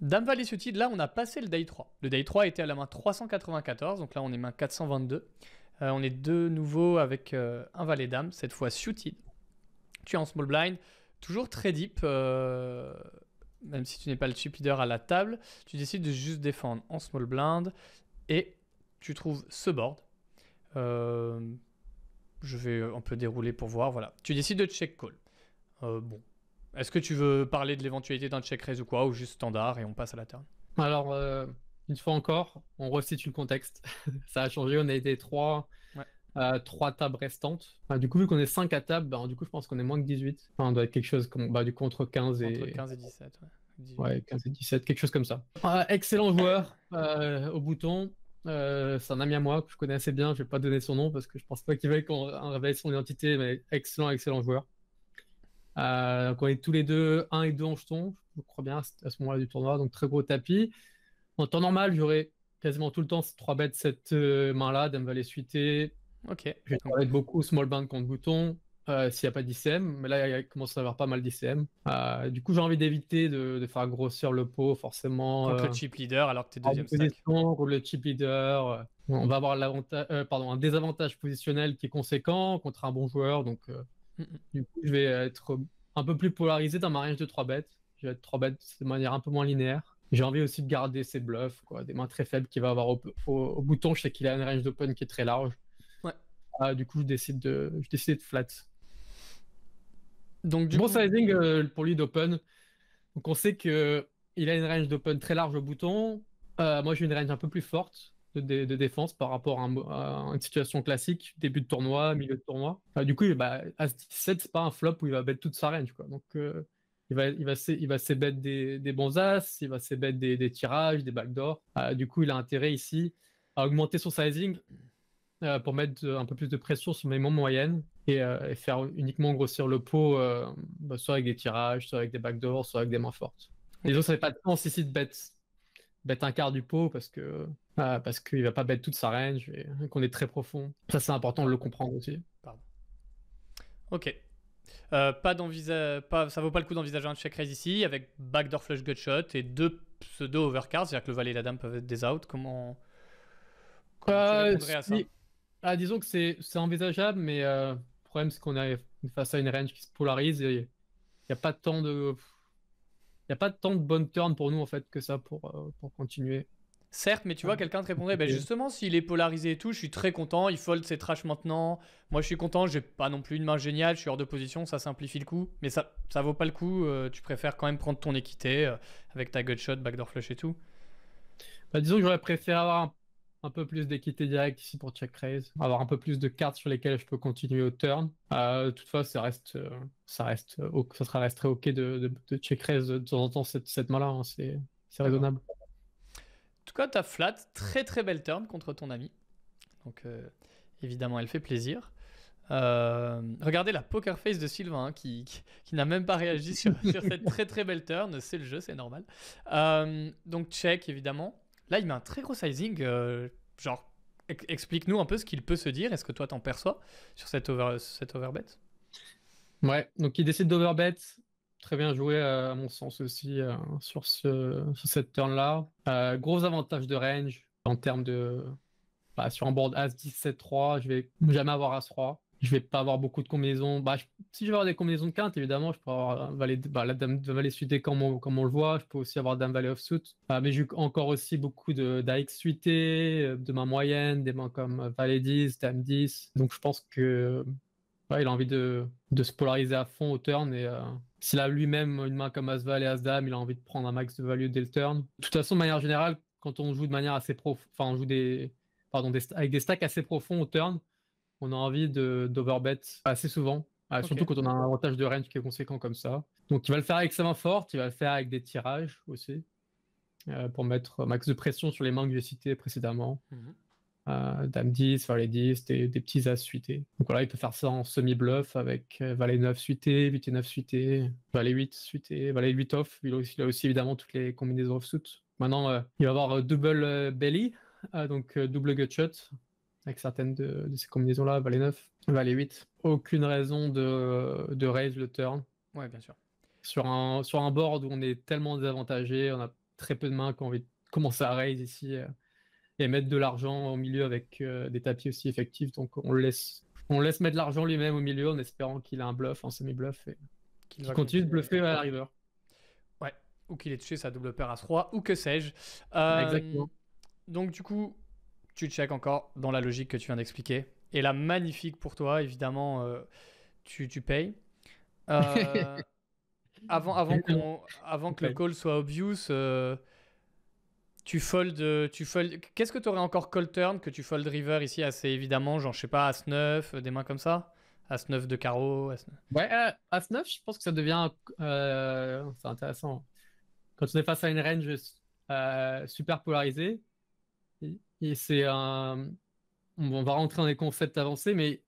Dame Valet suited, là on a passé le day 3. Le day 3 était à la main 394, donc là on est main 422. Euh, on est de nouveau avec euh, un Valet Dame, cette fois suited. Tu es en small blind, toujours très deep, euh, même si tu n'es pas le chip leader à la table. Tu décides de juste défendre en small blind et tu trouves ce board. Euh, je vais un peu dérouler pour voir. Voilà. Tu décides de check call. Euh, bon. Est-ce que tu veux parler de l'éventualité d'un check raise ou quoi, ou juste standard et on passe à la turn Alors, euh, une fois encore, on restitue le contexte. Ça a changé, on a été trois, trois tables restantes. du coup, vu qu'on est 5 à table, bah, du coup, je pense qu'on est moins que 18. Enfin, on doit être quelque chose comme, bah, du contre entre 15 et, 15 et 17. Ouais, 15 et 17, quelque chose comme ça. Ah, excellent joueur euh, au bouton. Euh, c'est un ami à moi que je connais assez bien. Je vais pas donner son nom parce que je pense pas qu'il veuille qu'on révèle son identité, mais excellent, excellent joueur. Euh, donc on est tous les deux 1 et 2 en jetons, je crois bien, à ce moment-là du tournoi. Donc très gros tapis. En temps normal, j'aurais quasiment tout le temps ces trois bêtes cette euh, main-là, Dame Valet suité. Ok. J'ai travaillé beaucoup, small bank contre bouton, euh, s'il n'y a pas d'ICM. Mais là, il commence à y avoir pas mal d'ICM. Euh, du coup, j'ai envie d'éviter de, faire grossir le pot, forcément. Contre le euh, chip leader, alors que tu es deuxième stack. Contre le chip leader, on va avoir pardon, un désavantage positionnel qui est conséquent contre un bon joueur. Donc, du coup, je vais être un peu plus polarisé dans ma range de 3 bêtes. Je vais être 3 bêtes de manière un peu moins linéaire. J'ai envie aussi de garder ses bluffs, quoi, des mains très faibles qu'il va avoir au, bouton. Je sais qu'il a une range d'open qui est très large. Ah, du coup, je décide de, je décide de flat. Donc, du bon sizing euh, pour lui d'open. Donc on sait que euh, il a une range d'open très large au bouton. Euh, moi j'ai une range un peu plus forte de, défense par rapport à, une situation classique, début de tournoi, milieu de tournoi. du coup, bah, à 17, c'est pas un flop où il va bet toute sa range. Quoi. Donc il va, il va, il va des, bons as, il va se des, des, tirages, des backdoors. du coup, il a intérêt ici à augmenter son sizing pour mettre un peu plus de pression sur mes mains moyennes euh, et, faire uniquement grossir le pot, euh, bah, soit avec des tirages, soit avec des backdoors, soit avec des mains fortes. Les autres, ça n'avait pas de sens ici de bête, bête un quart du pot parce que ne bah, parce qu'il va pas bête toute sa range qu'on est très profond. Ça, c'est important de le comprendre aussi. Pardon. Ok. Euh, pas pas, ça vaut pas le coup d'envisager un check raise ici avec backdoor flush gutshot et deux pseudo overcards, c'est-à-dire que le valet et la dame peuvent être des outs. Comment, Comment euh, à ça ah, disons que c'est, envisageable, mais problème, c'est qu'on est face à une range qui se polarise et il n'y a pas tant de. Il a pas tant de bonnes turns pour nous en fait que ça pour, euh, pour continuer. Certes, mais tu vois, quelqu'un te répondrait, bah, justement, s'il est polarisé et tout, je suis très content, il fold ses trash maintenant. Moi, je suis content, j'ai pas non plus une main géniale, je suis hors de position, ça simplifie le coup. Mais ça, ça vaut pas le coup, euh, tu préfères quand même prendre ton équité euh, avec ta shot backdoor flush et tout. Bah, disons que j'aurais préféré avoir un un peu plus d'équité directe ici pour check raise, avoir un peu plus de cartes sur lesquelles je peux continuer au turn. Euh, toutefois, ça reste, euh, ça reste, euh, ça sera resté ok de, check raise de temps en temps cette, cette main-là. Hein, c'est, raisonnable. En tout cas, tu as flat, très très belle turn contre ton ami. Donc évidemment, elle fait plaisir. regardez la poker face de Sylvain qui, qui, n'a même pas réagi sur, sur, cette très très belle turn. C'est le jeu, c'est normal. donc check évidemment. Là, il met un très gros sizing. Euh, genre, explique-nous un peu ce qu'il peut se dire. Est-ce que toi, t'en perçois sur cette, over, cette overbet Ouais, donc il décide d'overbet. Très bien joué, euh, à mon sens aussi, euh, sur, ce, cette turn-là. gros avantage de range en termes de. Bah, sur un board As-17-3, je vais jamais avoir As-3 je vais pas avoir beaucoup de combinaisons. Bah, si je vais avoir des combinaisons de quinte, évidemment, je peux avoir valet, bah, la dame de valet suité comme on, on le voit. Je peux aussi avoir dame valet offsuit. suit. Ah, mais j'ai encore aussi beaucoup d'AX suité, euh, de mains moyennes, des mains comme euh, valet 10, dame 10. Donc je pense que il a envie de, de, se polariser à fond au turn et. Euh, s'il a lui-même une main comme as valet et As-Dame, il a envie de prendre un max de value dès le turn. De toute façon, de manière générale, quand on joue de manière assez enfin, on joue des, pardon, avec des stacks assez profonds au turn, on a envie d'overbet assez souvent. Euh, surtout quand on a un avantage de range qui est conséquent comme ça. Donc il va le faire avec sa main forte, il va le faire avec des tirages aussi, euh, pour mettre max de pression sur les mains que j'ai citées précédemment. Mhm. Euh, Dame 10, Valet 10, des, des, petits As suités. Donc voilà, il peut faire ça en semi-bluff avec Valet 9 suité, 8 et 9 suité, Valet 8 suité, Valet 8 off. Il a aussi, évidemment toutes les combinaisons off off-suit. Maintenant, il va avoir double belly, donc double gutshot avec certaines de, ces combinaisons-là, valet 9, valet 8. Aucune raison de, raise le turn. Ouais, bien sûr. Sur un, sur board où on est tellement désavantagé, on a très peu de mains qui ont envie de commencer à raise ici euh, et mettre de l'argent au milieu avec euh, des tapis aussi effectifs. Donc on laisse, on laisse mettre de l'argent lui-même au milieu en espérant qu'il a un bluff, un semi-bluff et qu'il continue de bluffer à la river. Ouais, ou qu'il ait touché sa double paire à 3 ou que sais-je. Euh, Exactement. Donc du coup, tu check encore dans la logique que tu viens d'expliquer. Et là, magnifique pour toi, évidemment, euh, tu, payes. Euh, avant, avant, avant que le call soit obvious, euh, tu fold. Tu fold... Qu'est-ce que tu aurais encore call turn que tu fold river ici assez évidemment, genre, je sais pas, As-9, des mains comme ça As-9 de carreau As-9. Ouais, As-9, je pense que ça devient. C'est intéressant. Quand on est face à une range super polarisée, c'est on va rentrer dans les concepts avancés, mais.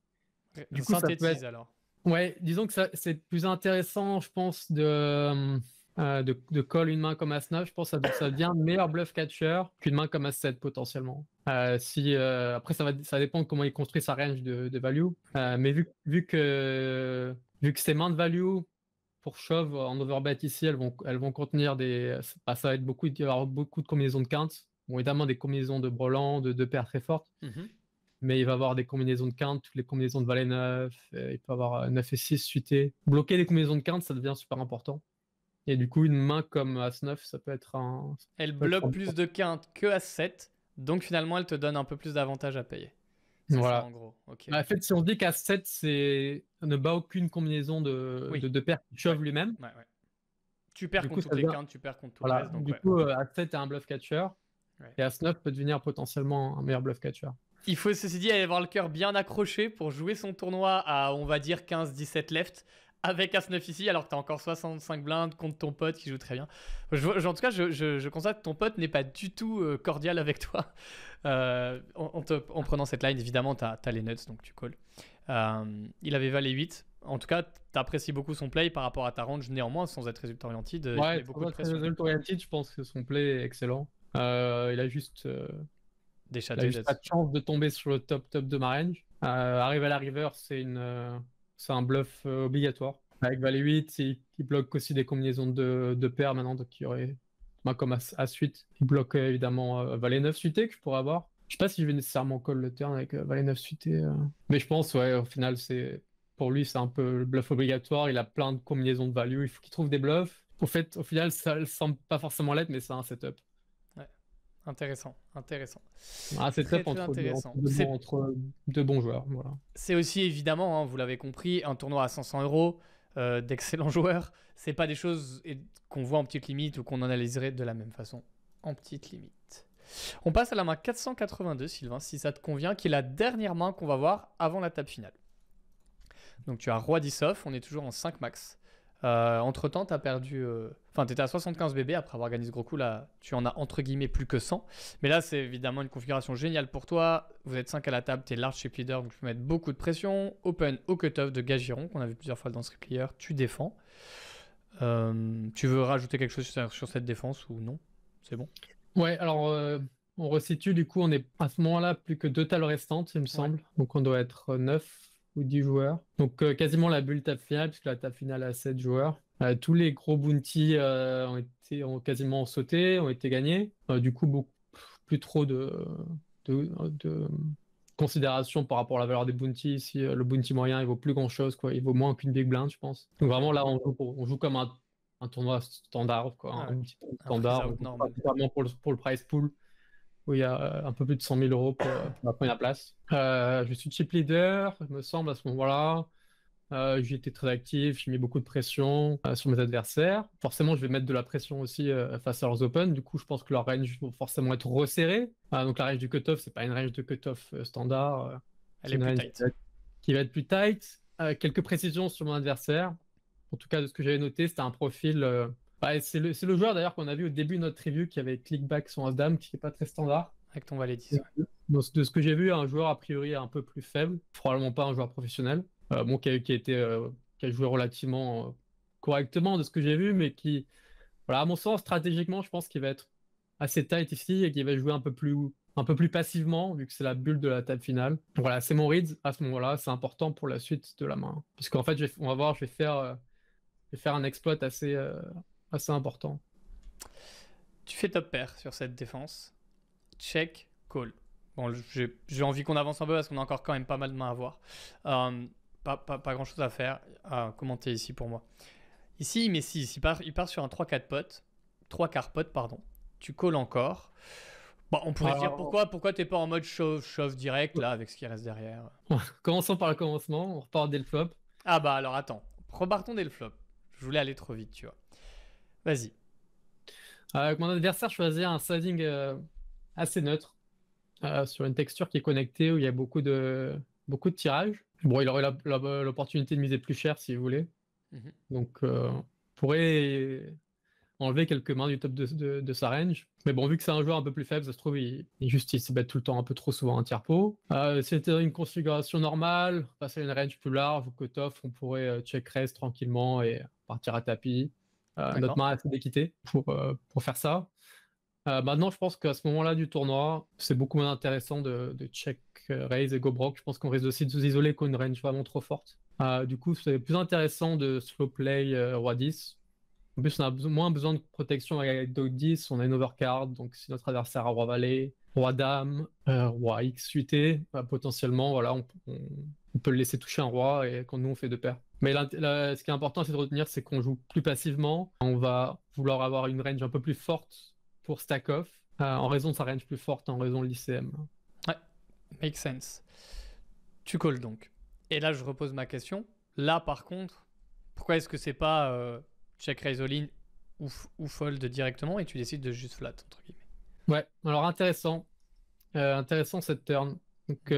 Du coup, alors. Ouais, disons que c'est plus intéressant, je pense, de, euh, de, de call une main comme As-9. Je pense que ça, ça devient meilleur bluff catcher qu'une main comme As-7 potentiellement. Euh, si, euh, après, ça, va, ça dépend de comment il construit sa range de, value. Euh, mais vu, que, vu que ses mains de value pour shove en overbet ici, elles vont, elles vont contenir des. ça va être beaucoup, il y avoir beaucoup de combinaisons de quintes. Bon, évidemment, des combinaisons de Broland, de, deux paires très fortes. Mhm. Mais il va avoir des combinaisons de quintes, toutes les combinaisons de valet 9. Euh, il peut avoir 9 euh, et 6 suité. Bloquer les combinaisons de quintes, ça devient super important. Et du coup, une main comme As9, ça peut être un. elle bloque plus de quintes que As7. Donc finalement, elle te donne un peu plus d'avantages à payer. Voilà. en gros. Bah, en fait, si on se dit qu'As7 c'est... ne bat aucune combinaison de, de, paires qui chauffe lui-même. Tu perds contre les quintes, tu perds contre tout le reste. Donc, du coup, euh, As7 est un bluff catcher. Et As-9 peut devenir potentiellement un meilleur bluff catcher. Il faut, ceci dit, avoir le cœur bien accroché pour jouer son tournoi à, on va dire, 15-17 left avec As-9 ici, alors que t'as encore 65 blindes contre ton pote qui joue très bien. en tout cas, je, constate que ton pote n'est pas du tout euh, cordial avec toi. Euh, en, prenant cette line, évidemment, t'as as les nuts, donc tu calls. Euh, il avait valé 8. En tout cas, t'apprécies beaucoup son play par rapport à ta range, néanmoins, sans être résultat orienté. Ouais, beaucoup résultat orienté, je pense que son play est excellent. Euh, il a juste, euh, Des il pas de chance de tomber sur le top top de ma range. Euh, arrive à la river, c'est une, c'est un bluff obligatoire. Avec Valet 8, il, bloque aussi des combinaisons de, de paires maintenant, donc il y aurait, moi bah, comme à, suite, il bloque évidemment Valet 9 suité que je pourrais avoir. Je sais pas si je vais nécessairement call le turn avec Valet 9 suité, mais je pense ouais, au final c'est, pour lui c'est un peu le bluff obligatoire. Il a plein de combinaisons de value, il faut qu'il trouve des bluffs. Au fait, au final, ça ne semble pas forcément l'être, mais c'est un setup. Intéressant, intéressant. Ah, c'est très, intéressant. Entre, deux bons, entre deux bons joueurs. Voilà. C'est aussi évidemment, hein, vous l'avez compris, un tournoi à 500 euros, euh, d'excellents joueurs. C'est pas des choses qu'on voit en petite limite ou qu'on analyserait de la même façon en petite limite. On passe à la main 482, Sylvain, si ça te convient, qui est la dernière main qu'on va voir avant la table finale. Donc tu as Roi 10 off, on est toujours en 5 max. Euh, entre temps, tu as perdu. Euh, enfin, tu étais à 75 bébés après avoir gagné ce gros coup. Là, tu en as entre guillemets plus que 100. Mais là, c'est évidemment une configuration géniale pour toi. Vous êtes 5 à la table, tu es large chip leader, donc tu peux mettre beaucoup de pression. Open au cut-off de Gagiron, qu'on a vu plusieurs fois dans ce player tu défends. Euh, tu veux rajouter quelque chose sur, cette défense ou non C'est bon Ouais, alors on resitue. Du coup, on est à ce moment-là plus que deux tables restantes, il me semble. Donc, on doit être 9 ou 10 joueurs. Donc euh, quasiment la bulle tape finale, puisque la table finale a 7 joueurs. Euh, tous les gros bounty euh, ont été ont quasiment sauté, ont été gagnés. du coup, beaucoup plus trop de, de, considération par rapport à la valeur des bounties. Si le bounty moyen il vaut plus grand chose, quoi, il vaut moins qu'une big blind, je pense. Donc vraiment là, on joue, comme un, tournoi standard, quoi, un petit standard, vraiment pour le, pour le pool où il y a euh, un peu plus de 100 000 euros pour, ma euh, la première place. Euh, je suis chip leader, il me semble, à ce moment-là. j'ai été très actif, j'ai mis beaucoup de pression sur mes adversaires. Forcément, je vais mettre de la pression aussi face à leurs open. Du coup, je pense que leur range va forcément être resserrée. donc, la range du cutoff, c'est pas une range de cutoff standard. Elle est, est plus tight. Qui va être plus tight. quelques précisions sur mon adversaire. En tout cas, de ce que j'avais noté, c'était un profil bah, c'est le, le, joueur d'ailleurs qu'on a vu au début de notre review qui avait clickback son as qui n'est pas très standard. Avec ton valet de ce que j'ai vu, un joueur a priori un peu plus faible, probablement pas un joueur professionnel, euh, bon, qui a, qui, a, été, euh, qui a joué relativement euh, correctement de ce que j'ai vu, mais qui, voilà, à mon sens, stratégiquement, je pense qu'il va être assez tight ici et qu'il va jouer un peu plus un peu plus passivement, vu que c'est la bulle de la table finale. Voilà, c'est mon read à ce moment-là, c'est important pour la suite de la main. Parce qu'en fait, on va voir, je vais faire, je vais faire un exploit assez, assez important. Tu fais top pair sur cette défense. Check, call. Bon, j'ai envie qu'on avance un peu parce qu'on a encore quand même pas mal de mains à voir. Euh, pas, pas, pas, grand chose à faire. à commenter ici pour moi. Ici, il met Il part, il part sur un 3-4 potes. 3 4 potes, pardon. Tu calls encore. on pourrait dire pourquoi, pourquoi t'es pas en mode shove, shove direct là avec ce qui reste derrière. Commençons par le commencement, on repart dès le flop. Ah bah alors attends, repartons dès le flop. Je voulais aller trop vite, tu vois. Vas-y. Euh, avec mon adversaire, je un sizing euh, assez neutre. Euh, sur une texture qui est connectée où il y a beaucoup de, beaucoup de tirages. Bon, il aurait l'opportunité de miser plus cher si vous voulez. Mhm. Donc, on pourrait enlever quelques mains du top de, de, sa range. Mais bon, vu que c'est un joueur un peu plus faible, ça se trouve, il, se bat tout le temps un peu trop souvent un tiers pot. si c'était une configuration normale, passer à une range plus large ou cut-off, on pourrait check raise tranquillement et partir à tapis. Euh, notre assez d'équité pour, euh, pour faire ça. Euh, maintenant, je pense qu'à ce moment-là du tournoi, c'est beaucoup moins intéressant de, check raise et go broke. Je pense qu'on risque aussi de s'isoler contre une range vraiment trop forte. du coup, c'est plus intéressant de slow play roi 10. En plus, on a moins besoin de protection avec dog 10. On a une overcard, donc si notre adversaire a roi valet, roi dame, roi x 8 bah, potentiellement, voilà, on, peut le laisser toucher un roi et quand nous on fait deux paires. Mais ce qui est important, c'est de retenir, c'est qu'on joue plus passivement. On va vouloir avoir une range un peu plus forte pour stack off, euh, en raison de sa range plus forte, en raison de l'ICM. Ouais, make sense. Tu calls donc. Et là, je repose ma question. Là, par contre, pourquoi est-ce que c'est pas euh, check raise all in ou, fold directement et tu décides de juste flat, entre guillemets Ouais, alors intéressant. Euh, intéressant cette turn. Donc,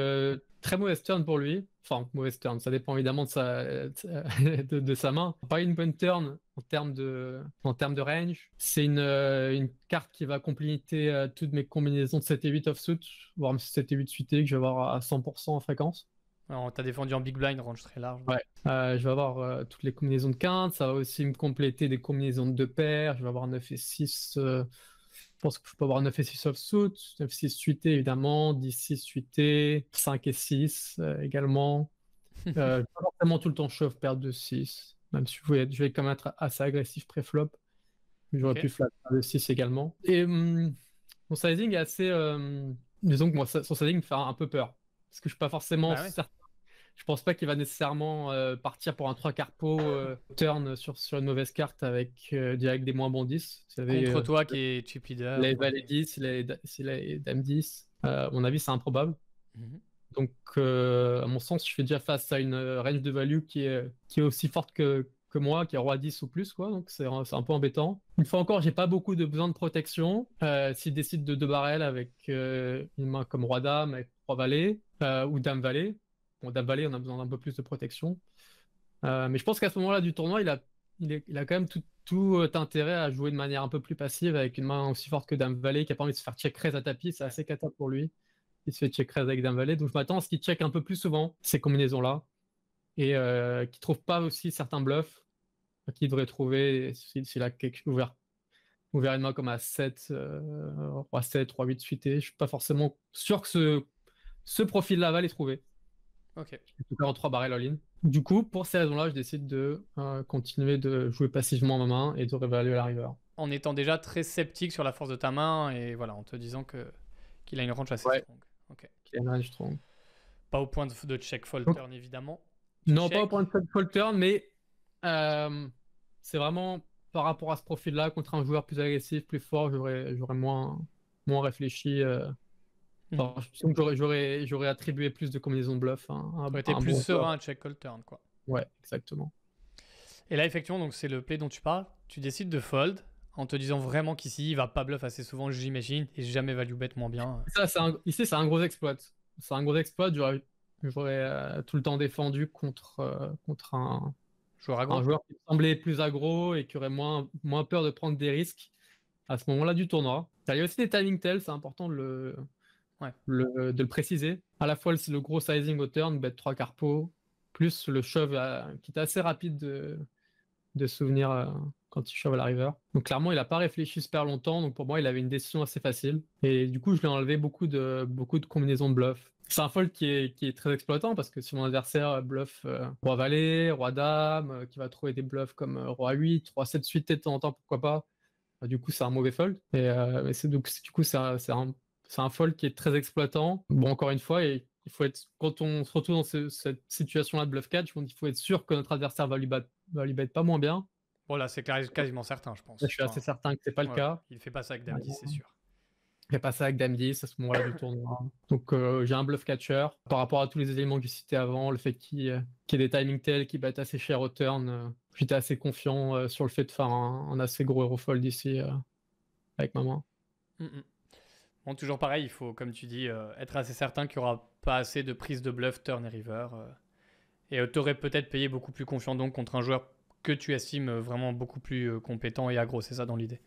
Très mauvaise turn pour lui. Enfin, mauvaise turn, ça dépend évidemment de sa, de, sa main. Pas une bonne turn en termes de, en termes de range. C'est une, euh, une, carte qui va compléter euh, toutes mes combinaisons de 7 et 8 offsuit, voire 7 et 8 suité que je vais avoir à 100% en fréquence. Alors, t'as défendu en big blind, range très large. Ouais. Euh, je vais avoir toutes les combinaisons de quinte, ça va aussi me compléter des combinaisons de deux paires, je vais avoir 9 et 6. Je pense qu'il faut avoir 9 et 6 offsuit, 9 6 suité évidemment, 10 6 suité, 5 et 6 euh, également. Euh, pas forcément tout le temps shove perdre de 6, même si je vais quand même être assez agressif pré-flop. J'aurais pu flat de 6 également. Et hum, mon sizing est assez. Euh, disons que moi, son sizing me fait un peu peur. Parce que je ne suis pas forcément bah certain je pense pas qu'il va nécessairement euh, partir pour un 3 carpo euh, turn sur, sur une mauvaise carte avec, euh, direct des moins bons 10. Contre toi qui est Il a Les valets 10, les, les dames 10. à mon avis, c'est improbable. Mhm. Donc, à mon sens, je fais déjà face à une range de value qui est, qui est aussi forte que, que moi, qui est roi 10 ou plus, quoi. Donc, c'est un, un, peu embêtant. Une fois encore, j'ai pas beaucoup de besoin de protection. S'il décide de deux barrels avec une main comme roi dame, avec trois valets ou dame valet, bon, d'avaler, on a besoin d'un peu plus de protection. Euh, mais je pense qu'à ce moment-là du tournoi, il a, il, a quand même tout, euh, intérêt à jouer de manière un peu plus passive avec une main aussi forte que Dame Valet, qui a pas envie de se faire check raise à tapis. C'est assez cata pour lui. Il se fait check raise avec Dame Valley. Donc je m'attends à ce qu'il check un peu plus souvent ces combinaisons-là et euh, qu'il ne trouve pas aussi certains bluffs qu'il devrait trouver s'il a ouvert une main comme à 7, 3, 7, 3, 8 suité. Je suis pas forcément sûr que ce profil-là va les trouver. Ok. trois barrels all-in. Du coup, pour ces raisons-là, je décide de euh, continuer de jouer passivement ma main et de réévaluer la river. En étant déjà très sceptique sur la force de ta main et voilà, en te disant que qu'il a une range assez strong. Ok. a une range Pas au point de, check fold évidemment. Non, pas au point de check fold mais euh, c'est vraiment par rapport à ce profil-là contre un joueur plus agressif, plus fort, j'aurais j'aurais moins moins réfléchi. Euh, Hmm. je j'aurais, j'aurais attribué plus de combinaisons bluff. Hein, plus serein à check call turn, quoi. Ouais, exactement. Et là, effectivement, donc c'est le play dont tu parles. Tu décides de fold en te disant vraiment qu'ici, il va pas bluff assez souvent, j'imagine, et jamais value bet moins bien. Ça, ici, c'est un gros exploit. C'est un gros exploit. J'aurais, j'aurais euh, tout le temps défendu contre, euh, contre un, joueur, un joueur qui semblait plus aggro et qui aurait moins, moins peur de prendre des risques à ce moment-là du tournoi. Il y a aussi des timing tells, c'est important de le, ouais. de le préciser. À la fois le, le gros sizing au turn, bet 3 carpo, plus le shove euh, qui est assez rapide de, de souvenir euh, quand il shove à la river. Donc clairement, il n'a pas réfléchi super longtemps, donc pour moi, il avait une décision assez facile. Et du coup, je lui ai enlevé beaucoup de, beaucoup de combinaisons de bluff. C'est un fold qui est, qui est, très exploitant parce que si mon adversaire bluff euh, roi valet, roi dame, qui va trouver des bluffs comme roi 8, roi 7 suite de temps en temps, pourquoi pas, du coup, c'est un mauvais fold. Et, c'est, donc, du coup, c'est un, c'est un fold qui est très exploitant. Bon, encore une fois, et il faut être, quand on se retrouve dans cette situation-là de bluff catch, il faut être sûr que notre adversaire va lui battre, va lui battre pas moins bien. Voilà, c'est quasiment certain, je pense. Je suis assez certain que c'est pas le cas. Il fait pas ça avec Dame 10, c'est sûr. Il fait pas ça avec Dame 10 à ce moment-là du tournoi. Donc euh, j'ai un bluff catcher. Par rapport à tous les éléments que j'ai cités avant, le fait qu'il euh, y ait des timing tails qui batte assez cher au turn, euh, j'étais assez confiant sur le fait de faire un, assez gros hero fold ici avec ma main. Mm, mm toujours pareil, il faut, comme tu dis, euh, être assez certain qu'il n'y aura pas assez de prises de bluff turn et river. Euh. et euh, t'aurais peut-être payé beaucoup plus confiant donc contre un joueur que tu estimes vraiment beaucoup plus compétent et aggro, c'est ça dans l'idée.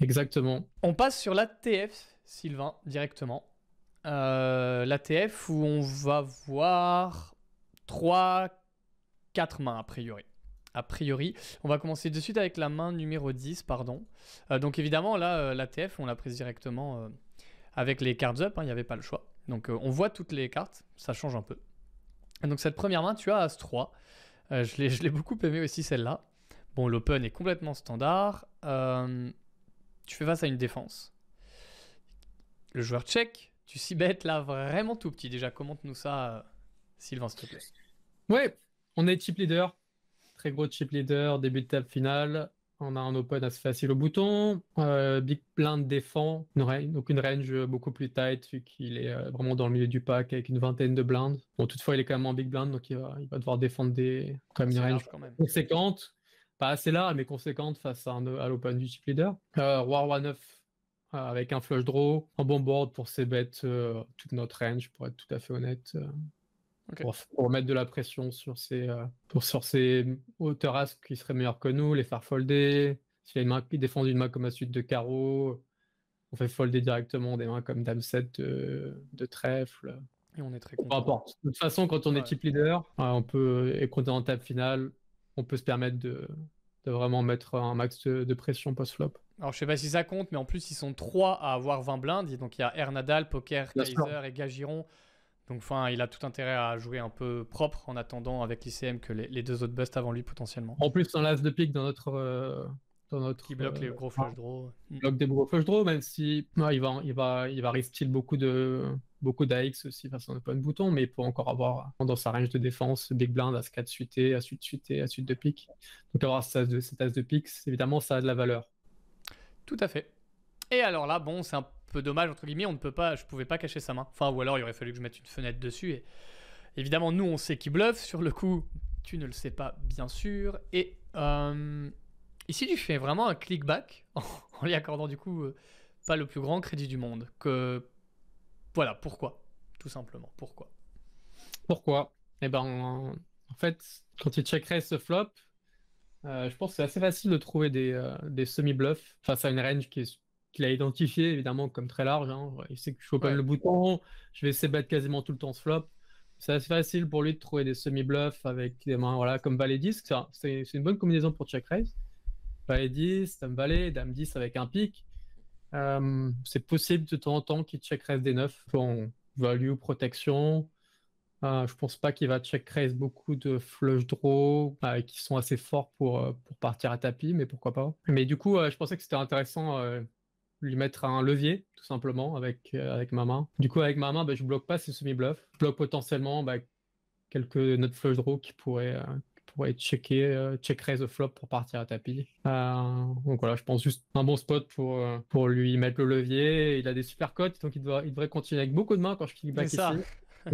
Exactement. On passe sur la TF, Sylvain, directement. la TF où on va voir 3, 4 mains a priori a priori. On va commencer de suite avec la main numéro 10, pardon. donc évidemment, là, l'ATF, on l'a prise directement avec les cards up, hein, il n'y avait pas le choix. Donc euh, on voit toutes les cartes, ça change un peu. donc cette première main, tu as As-3. Euh, je l'ai beaucoup aimé aussi celle-là. Bon, l'open est complètement standard. Euh, tu fais face à une défense. Le joueur check, tu s'y bête là vraiment tout petit. Déjà, commente-nous ça, Sylvain, s'il te plaît. Ouais, on est chip leader. Très gros chip leader, début de table finale. On a un open assez facile au bouton. Euh, big Blind défend, donc une range euh, beaucoup plus tight, vu qu'il est euh, vraiment dans le milieu du pack avec une vingtaine de blindes. Bon, toutefois, il est quand même en Big Blind, donc il va, devoir défendre des, quand même range quand conséquente. Pas assez large, mais conséquente face à, l'open du chip leader. War Roi 9 avec un flush draw, un bon board pour ses bêtes, toute notre range, pour être tout à fait honnête. Pour, mettre de la pression sur ces, euh, pour, sur ces hauteurs as qui seraient meilleurs que nous, les faire folder. S'il a une main qui défend une main comme la suite de carreau, on fait folder directement des mains comme dame 7 de, trèfle. Et on est très content. De toute façon, quand on est type leader, euh, on peut, et qu'on est en table finale, on peut se permettre de, de vraiment mettre un max de, pression post-flop. Alors je sais pas si ça compte, mais en plus ils sont trois à avoir 20 blindes. Donc il y a Nadal, Poker, Kaiser et Gagiron. Donc enfin, il a tout intérêt à jouer un peu propre en attendant avec l'ICM que les, deux autres busts avant lui potentiellement. En plus, dans l'as de pique dans notre euh, dans notre qui bloque euh, les gros flush ah, draws. Il mm. bloque des gros flush draws, même si ah, il va il va il va risquer beaucoup de beaucoup d'AX aussi face à pas open bouton, mais il peut encore avoir dans sa range de défense Big Blind à 4 suité, à suite suité, à suite de pique. Donc avoir cet as de, as de pique, évidemment, ça a de la valeur. Tout à fait. Et alors là, bon, c'est un peu dommage, entre guillemets, on ne peut pas, je pouvais pas cacher sa main. Enfin, ou alors il aurait fallu que je mette une fenêtre dessus. Et... Évidemment, nous, on sait qui bluffe. Sur le coup, tu ne le sais pas, bien sûr. Et euh, ici, tu fais vraiment un click back en, lui accordant, du coup, euh, pas le plus grand crédit du monde. Que voilà, pourquoi Tout simplement, pourquoi Pourquoi Eh ben, en, fait, quand il checkerais ce flop, euh, je pense c'est assez facile de trouver des, semi-bluffs face à une range qui est qu'il a identifié évidemment comme très large. Hein. Il sait que je joue pas le bouton, je vais essayer de quasiment tout le temps ce flop. C'est assez facile pour lui de trouver des semi-bluffs avec des mains voilà, comme valet 10. C'est une bonne combinaison pour check raise. Valet 10, dame valet, dame 10 avec un pic. Euh, c'est possible de temps en temps qu'il check raise des 9 en value, protection. Je euh, je pense pas qu'il va check raise beaucoup de flush draw euh, qui sont assez forts pour, pour partir à tapis, mais pourquoi pas. Mais du coup, je pensais que c'était intéressant lui mettre un levier, tout simplement, avec, euh, avec ma main. Du coup, avec ma main, bah, je bloque pas ses semi-bluffs. Je bloque potentiellement ben, quelques notes flush draw qui pourraient, euh, être pourraient euh, check raise the flop pour partir à tapis. Euh, donc voilà, je pense juste un bon spot pour, pour lui mettre le levier. Il a des super cotes, donc il, doit, il devrait continuer avec beaucoup de mains quand je clique back ici.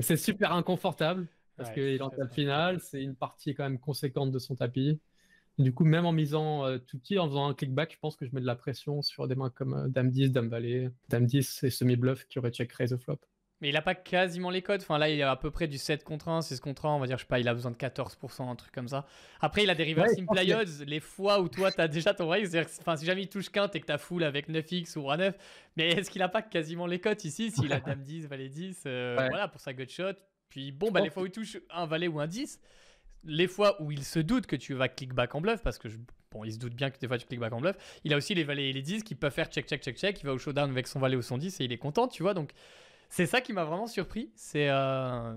C'est super inconfortable. Parce que qu'il est en table finale, c'est une partie quand même conséquente de son tapis. Du coup, même en misant euh, tout petit, en faisant un clickback, je pense que je mets de la pression sur des mains comme Dame euh, 10, Dame Valet, Dame 10 et semi-bluff qui aurait check raise the flop. Mais il n'a pas quasiment les codes. Enfin, là, il a à peu près du 7 contre 1, 6 contre 1. On va dire, je sais pas, il a besoin de 14%, un truc comme ça. Après, il a des reverse ouais, odds. Les fois où toi, tu as déjà ton raise, enfin, si jamais il touche qu'un, et que as full avec 9x ou 9 Mais est-ce qu'il n'a pas quasiment les cotes ici S'il a dame 10, valet 10, voilà, pour sa gutshot. shot. Puis bon, bah, les fois où il touche un valet ou un 10, les fois où il se doute que tu vas click back en bluff, parce que bon, il se doute bien que des fois tu click back en bluff, il a aussi les valets et les 10 qui peuvent faire check, check, check, check, il va au showdown avec son valet ou son 10 et il est content, tu vois. Donc, c'est ça qui m'a vraiment surpris. C'est. Euh,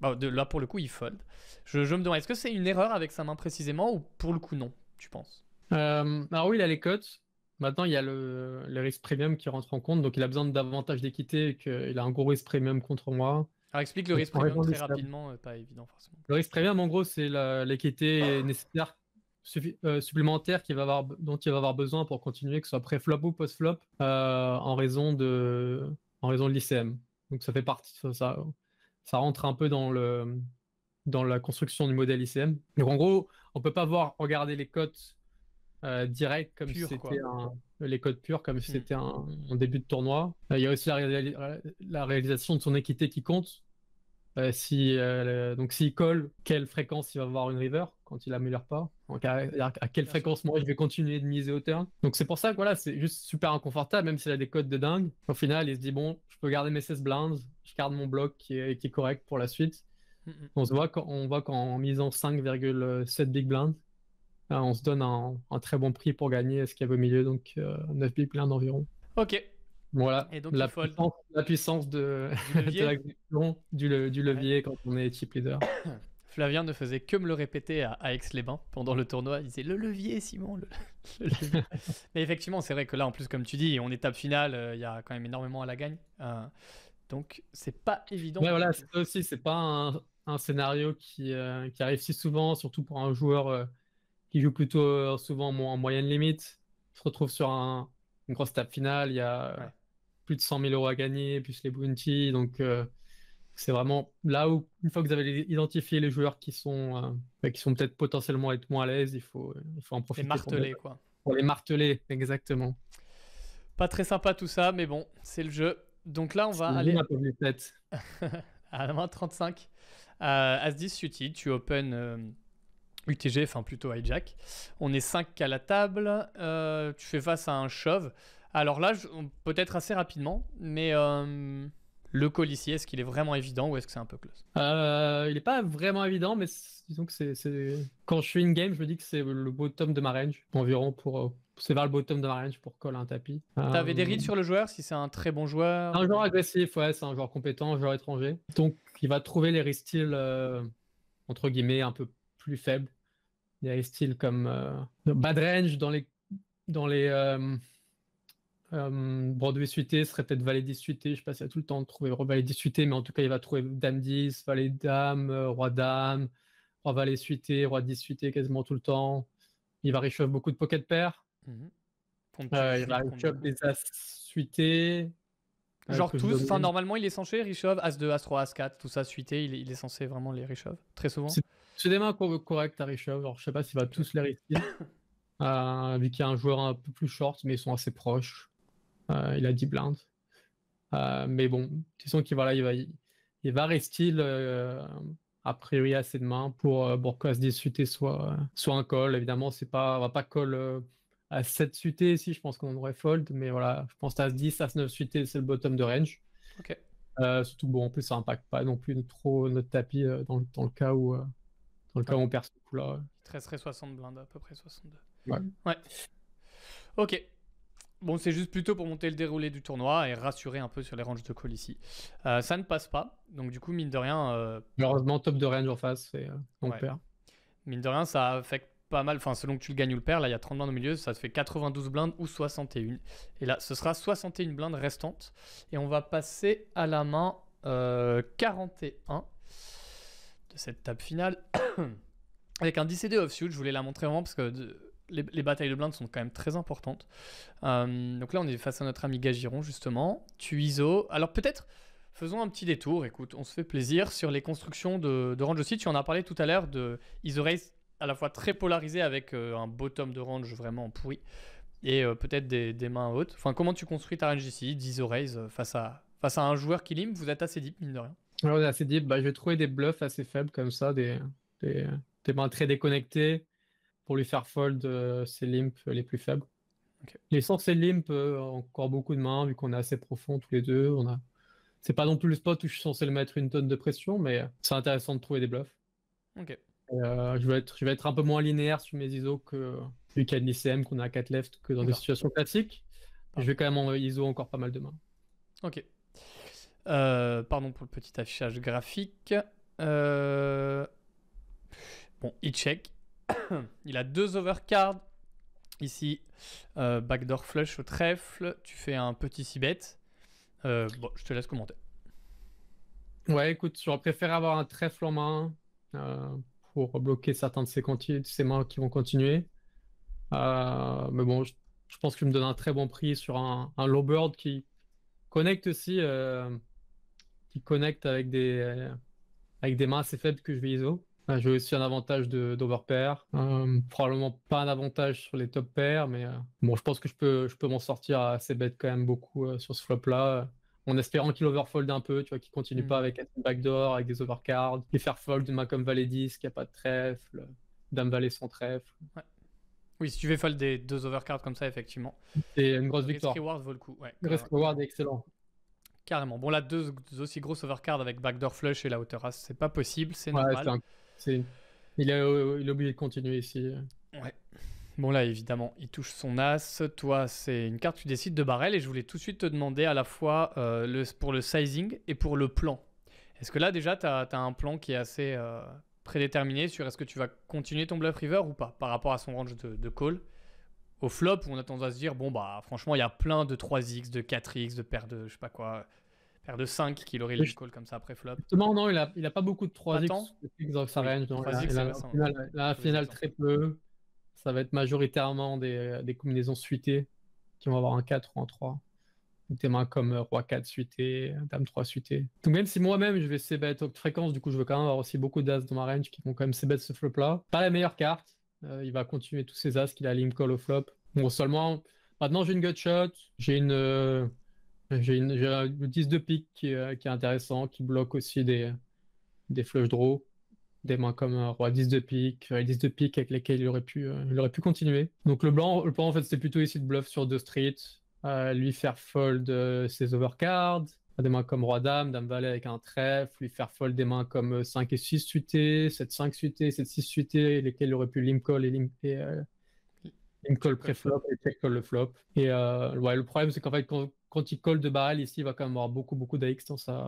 bah, là, pour le coup, il fold. Je, me demande, est-ce que c'est une erreur avec sa main précisément ou pour le coup, non, tu penses euh, oui, il a les cotes. Maintenant, il y a le, le, risque premium qui rentre en compte, donc il a besoin davantage d'équité, qu'il a un gros risque premium contre moi explique le risque premium très rapidement, euh, pas évident forcément. Le risque premium, en gros, c'est l'équité nécessaire euh, supplémentaire dont il va avoir besoin pour continuer, que ce soit pré-flop ou post-flop, euh, en raison de l'ICM. Donc ça fait partie, ça, ça, rentre un peu dans le dans la construction du modèle ICM. Donc en gros, on peut pas voir regarder les cotes euh, direct comme si c'était les codes purs comme si hmm. c'était un, début de tournoi. Il y a aussi la, réalisation de son équité qui compte. Euh, si, euh, donc s'il colle, quelle fréquence il va avoir une river quand il améliore pas à, quelle fréquence moi je vais continuer de miser au turn Donc c'est pour ça que voilà, c'est juste super inconfortable, même s'il a des codes de dingue. Au final, il se dit bon, je peux garder mes 16 blinds, je garde mon bloc qui est, correct pour la suite. On se voit quand on voit qu'en misant 5,7 big blinds, euh, on se donne un, très bon prix pour gagner ce qu'il y avait au milieu, donc 9 big blinds environ. Ok, voilà. la, puissance, de, du levier, quand on est type leader. Flavien ne faisait que me le répéter à, Aix-les-Bains pendant le tournoi. Il disait le levier, Simon. Le, Mais effectivement, c'est vrai que là, en plus, comme tu dis, en étape finale, euh, il y a quand même énormément à la gagne. Euh, donc, c'est pas évident. Ouais, voilà, ça aussi, c'est pas un, scénario qui, euh, qui arrive si souvent, surtout pour un joueur qui joue plutôt souvent en moyenne limite. se retrouve sur un, une grosse étape finale. Il y a plus de 100 000 euros à gagner, plus les bounties. Donc, euh, c'est vraiment là où, une fois que vous avez identifié les joueurs qui sont, euh, bah, qui sont peut-être potentiellement être moins à l'aise, il faut, il faut en profiter. Les marteler, quoi. Pour les marteler, exactement. Pas très sympa tout ça, mais bon, c'est le jeu. Donc là, on va aller. à la main 35. Euh, As-10 suited, tu open. UTG, euh, enfin plutôt hijack. On est 5 à la table. tu fais face à un shove. Alors là, peut-être assez rapidement, mais euh, le le ici, est-ce qu'il est vraiment évident ou est-ce que c'est un peu close euh, Il n'est pas vraiment évident, mais disons que c'est. Quand je suis in game, je me dis que c'est le bottom de ma range, environ pour. Euh, c'est vers le bottom de ma range pour coller un tapis. T'avais des rides sur le joueur si c'est un très bon joueur Un joueur agressif, ouais, c'est un joueur compétent, un joueur étranger. Donc il va trouver les restyles entre guillemets, un peu plus faibles. Des styles comme bad range dans les. Dans les euh, Broadway suité serait peut-être valet 10 suité. Je passais tout le temps de trouver valet 10 suité, mais en tout cas, il va trouver dame 10, valet dame, euh, roi dame, roi valet suité, roi 10 suité quasiment tout le temps. Il va réchauffer beaucoup de pocket pairs, mhm. euh, il va réchauffer des as Suité. Euh, genre tous, enfin normalement il est censé richove As 2, As 3, As 4, tout ça suité, il, est censé vraiment les richove très souvent. C'est des mains correctes à richove, alors je sais pas s'il va tous les risquer, euh, vu qu'il y a un joueur un peu plus short, mais ils sont assez proches. Euh, il a 10 blindes. Euh, mais bon, disons qu'il voilà, il va, il va rester euh, a priori assez de mains pour, pour qu'à 10 suité soit, soit un call. Évidemment, c'est pas, on va pas call à 7 suité si je pense qu'on aurait fold, mais voilà, je pense à 10, à 9 suité c'est le bottom de range. Ok. surtout, bon, en plus, ça impacte pas non plus trop notre tapis dans, dans, le cas où, dans le cas où on perd ce coup-là. Il te 60 blindes, à peu près 62. ouais. Ok. Bon, c'est juste plutôt pour monter le déroulé du tournoi et rassurer un peu sur les ranges de call ici. Euh, ça ne passe pas, donc du coup, mine de rien. Euh, Malheureusement, top de rien en face, c'est mon euh, père. Mine de rien, ça affecte pas mal. Enfin, selon que tu le gagnes ou le perds, là, il y a 30 blindes au milieu, ça te fait 92 blindes ou 61. Et là, ce sera 61 blindes restantes. Et on va passer à la main 41 de cette table finale. Avec un 10 et je voulais la montrer avant parce que les, batailles de blindes sont quand même très importantes. Euh, donc là, on est face à notre ami Gagiron, justement. Tu ISO. Alors peut-être, faisons un petit détour. Écoute, on se fait plaisir sur les constructions de, range aussi. Tu en as parlé tout à l'heure de ISO à la fois très polarisé avec euh, un bottom de range vraiment pourri et euh, peut-être des, mains hautes. Enfin, comment tu construis ta range ici, d'ISO Race, face, à, face à un joueur qui limpe, Vous êtes assez deep, mine de rien. Alors, assez deep. Bah, je vais trouver des bluffs assez faibles comme ça, des mains très déconnectées pour lui faire fold euh, ses limps euh, les plus faibles. Okay. Les sens et limp, encore beaucoup de mains, vu qu'on est assez profond tous les deux. On a... C'est pas non plus le spot où je suis censé le mettre une tonne de pression, mais euh, c'est intéressant de trouver des bluffs. Ok. je, vais être, je vais être un peu moins linéaire sur mes ISO que y a de l'ICM qu'on a à 4 left que dans des situations classiques. Je vais quand même en ISO encore pas mal de mains. Ok. pardon pour le petit affichage graphique. Bon, il check. il a deux overcards. Ici, euh, backdoor flush au trèfle. Tu fais un petit c euh, bon, je te laisse commenter. Ouais, écoute, j'aurais préféré avoir un trèfle en main euh, pour bloquer certains de ses, mains qui vont continuer. Euh, mais bon, je, pense que je me donne un très bon prix sur un, un low bird qui connecte aussi, qui connecte avec des, avec des mains assez faibles que je vais ISO. J'ai aussi un avantage d'overpair. Euh, probablement pas un avantage sur les top pairs, mais euh, bon, je pense que je peux, je peux m'en sortir assez bête quand même beaucoup euh, sur ce flop-là. Euh, en espérant qu'il overfold un peu, tu vois, qu'il continue pas hmm. avec un backdoor, avec des overcards, et faire fold une main comme valet 10, qui a pas de trèfle, dame valet sans trèfle. Oui, si tu veux fold des deux overcards comme ça, effectivement. C'est une grosse victoire. Risk reward vaut le coup. Ouais, reward est excellent. Carrément. Bon, là, deux, aussi grosses overcards avec backdoor flush et la hauteur as, c'est pas possible, c'est ouais, normal. Il est, euh, il obligé de continuer ici. Bon là, évidemment, il touche son as. Toi, c'est une carte, tu décides de barrel. Et je voulais tout de suite te demander à la fois euh, le, pour le sizing et pour le plan. Est-ce que là, déjà, tu as, un plan qui est assez euh, prédéterminé sur est-ce que tu vas continuer ton bluff river ou pas par rapport à son range de, de call Au flop, où on a tendance à se dire, bon, bah, franchement, il y a plein de 3x, de 4x, de paires de je sais pas quoi, de 5 qu'il aurait les call comme ça après flop. Justement, non, il a, pas beaucoup de 3x. sa range, la finale, très peu. Ça va être majoritairement des, combinaisons suitées qui vont avoir un 4 ou un 3. des mains comme euh, Roi 4 suité, Dame 3 suité. Donc même si moi-même je vais c-bet haute fréquence, du coup je veux quand même avoir aussi beaucoup d'as dans ma range qui vont quand même c-bet ce flop-là. Pas la meilleure carte. Euh, il va continuer tous ses as qu'il a lim call au flop. Bon, seulement, maintenant j'ai une gut shot, j'ai une. Euh, j'ai le 10 de pique euh, qui, est, intéressant, qui bloque aussi des, des flush draw, des mains comme un roi 10 de pique, et 10 de pique avec lesquelles il aurait pu, euh, il aurait pu continuer. Donc le blanc, plan en fait c'était plutôt ici de bluff sur deux streets, euh, lui faire fold euh, ses overcards, des mains comme roi dame, dame valet avec un trèfle, lui faire fold des mains comme 5 et 6 suité, 7 5 suité, 7 6 suité, lesquelles il aurait pu limp et limp pré-flop et le flop. Et le problème c'est qu'en fait quand quand il colle de barrel ici, il va quand même avoir beaucoup, beaucoup d'AX dans sa,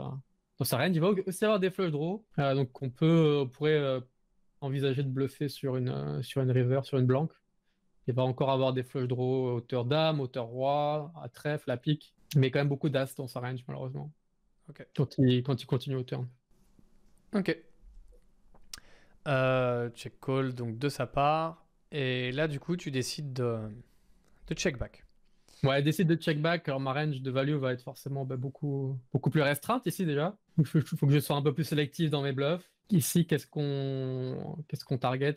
range. Il va aussi avoir des flush draw. Euh, donc on peut, euh, pourrait euh, envisager de bluffer sur une, euh, sur une river, sur une blanque. Il va encore avoir des flush draw hauteur d'âme, hauteur roi, à trèfle, à pique. Mais quand même beaucoup d'as dans sa range, malheureusement. Quand, il, continue au turn. Ok. check call donc de sa part. Et là, du coup, tu décides de check back. Ouais, décide de check back, ma range de value va être forcément bah, beaucoup, beaucoup plus restreinte ici déjà. Il faut, que je sois un peu plus sélectif dans mes bluffs. Ici, qu'est-ce qu'on qu'est-ce qu'on target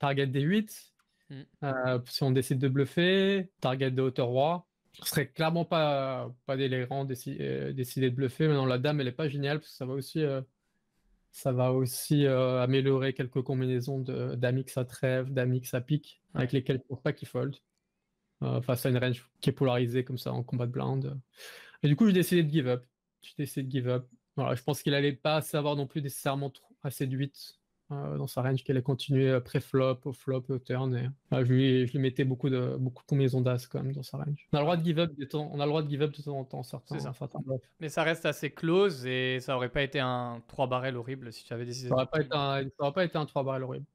Target des 8. Hmm. Euh, si on décide de bluffer, target de hauteur roi. Ce serait clairement pas, pas de euh, décider de bluffer. Maintenant, la dame, elle est pas géniale parce que ça va aussi, euh, ça va aussi améliorer quelques combinaisons d'Amix à trêve, d'Amix à pique, avec lesquelles il ne pas qu'il fold. Euh, face à une range qui est polarisée comme ça en combat de blind. Et du coup, j'ai décidé de give up. J'ai décidé de give up. Voilà, je pense qu'il allait pas savoir non plus nécessairement assez de 8 euh, dans sa range, qu'elle allait continuer après euh, flop au flop, au turn. Et, je, lui, mettais beaucoup de, beaucoup de combinaisons d'as quand même dans sa range. On a le droit de give up de temps, on a le droit de give up de temps en temps, certains. Mais ça reste assez close et ça aurait pas été un 3 barrel horrible si tu avais décidé. Ça aurait, de... pas été un, ça n'aurait pas été un 3 barrel horrible.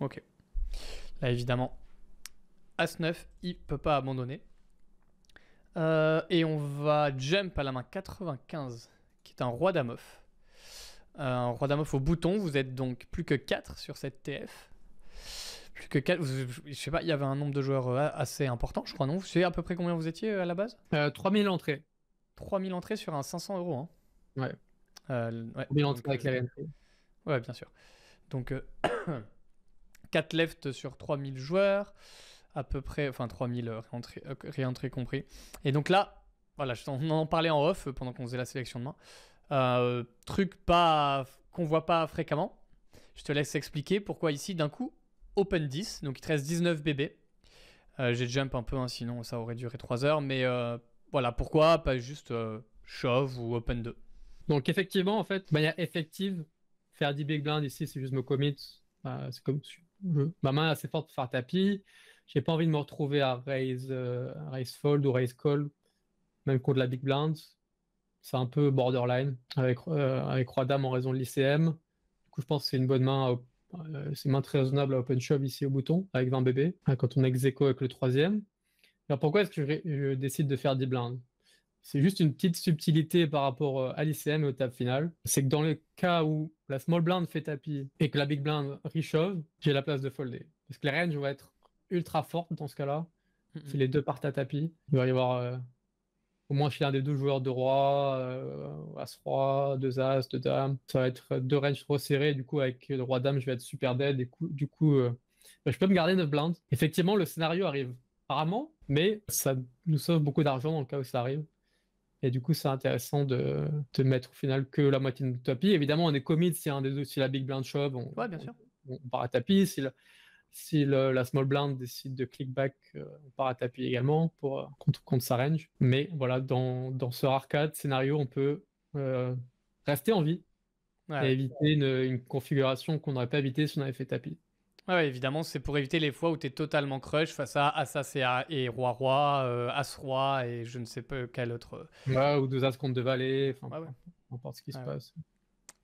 Ok. Là, évidemment, As-9, il peut pas abandonner. Euh, et on va jump à la main 95, qui est un roi d'amof. Euh, un roi d'amof au bouton, vous êtes donc plus que 4 sur cette TF. Plus que 4, je sais pas, il y avait un nombre de joueurs euh, assez important, je crois, non Vous savez à peu près combien vous étiez à la base 3000 entrées. 3000 entrées sur un 500 euros. Hein. Ouais. Ouais, bien sûr. Donc, 4 left sur 3000 joueurs à peu près, enfin 3000 euh, euh, réentrées, très compris. Et donc là, voilà, on en parlait en off euh, pendant qu'on faisait la sélection de Euh, truc pas qu'on voit pas fréquemment. Je te laisse expliquer pourquoi ici, d'un coup, open 10, donc il te reste 19 bébés. J'ai jump un peu, hein, sinon ça aurait duré 3 heures, mais voilà, pourquoi pas juste shove ou open 2 Donc effectivement, en fait, de manière effective, faire 10 big blind ici, c'est juste me commit. Bah, c'est comme je, ma main assez forte pour faire tapis j'ai pas envie de me retrouver à euh, raise, fold ou raise call, même contre la big blind. C'est un peu borderline avec, euh, avec roi en raison de l'ICM. Du coup, je pense que c'est une bonne main, euh, c'est une main très raisonnable à open shove ici au bouton avec 20 bébés hein, quand on exéco avec le troisième. Alors pourquoi est-ce que je, décide de faire 10 blindes C'est juste une petite subtilité par rapport à l'ICM et au table final. C'est que dans le cas où la small blind fait tapis et que la big blind reshove, j'ai la place de folder. Parce que les range vont être ultra forte dans ce cas-là. c'est Si les deux partent à tapis, il va y avoir euh, au moins chez l'un des deux joueurs de roi, euh, as-roi, deux as, deux dames. Ça va être deux ranges trop Du coup, avec le roi-dame, je vais être super dead. coup, du coup, euh, bah, je peux me garder 9 blindes. Effectivement, le scénario arrive apparemment, mais ça nous sauve beaucoup d'argent dans le cas où ça arrive. Et du coup, c'est intéressant de, te mettre au final que la moitié de tapis. Évidemment, on est commit si, un des deux, si la big blind shove, on, bien sûr. on, part à tapis. Si la small blind décide de click back, euh, on part à tapis également pour, euh, contre, contre, sa range. Mais voilà, dans, dans ce arcade scénario, on peut euh, rester en vie et éviter une, configuration qu'on n'aurait pas évité si on avait fait tapis. Ouais, évidemment, c'est pour éviter les fois où tu es totalement crush face à Assas et, et Roi Roi, euh, As Roi et je ne sais pas quel autre. ou deux As contre deux Valets, enfin, ouais, ouais. ce qui se passe.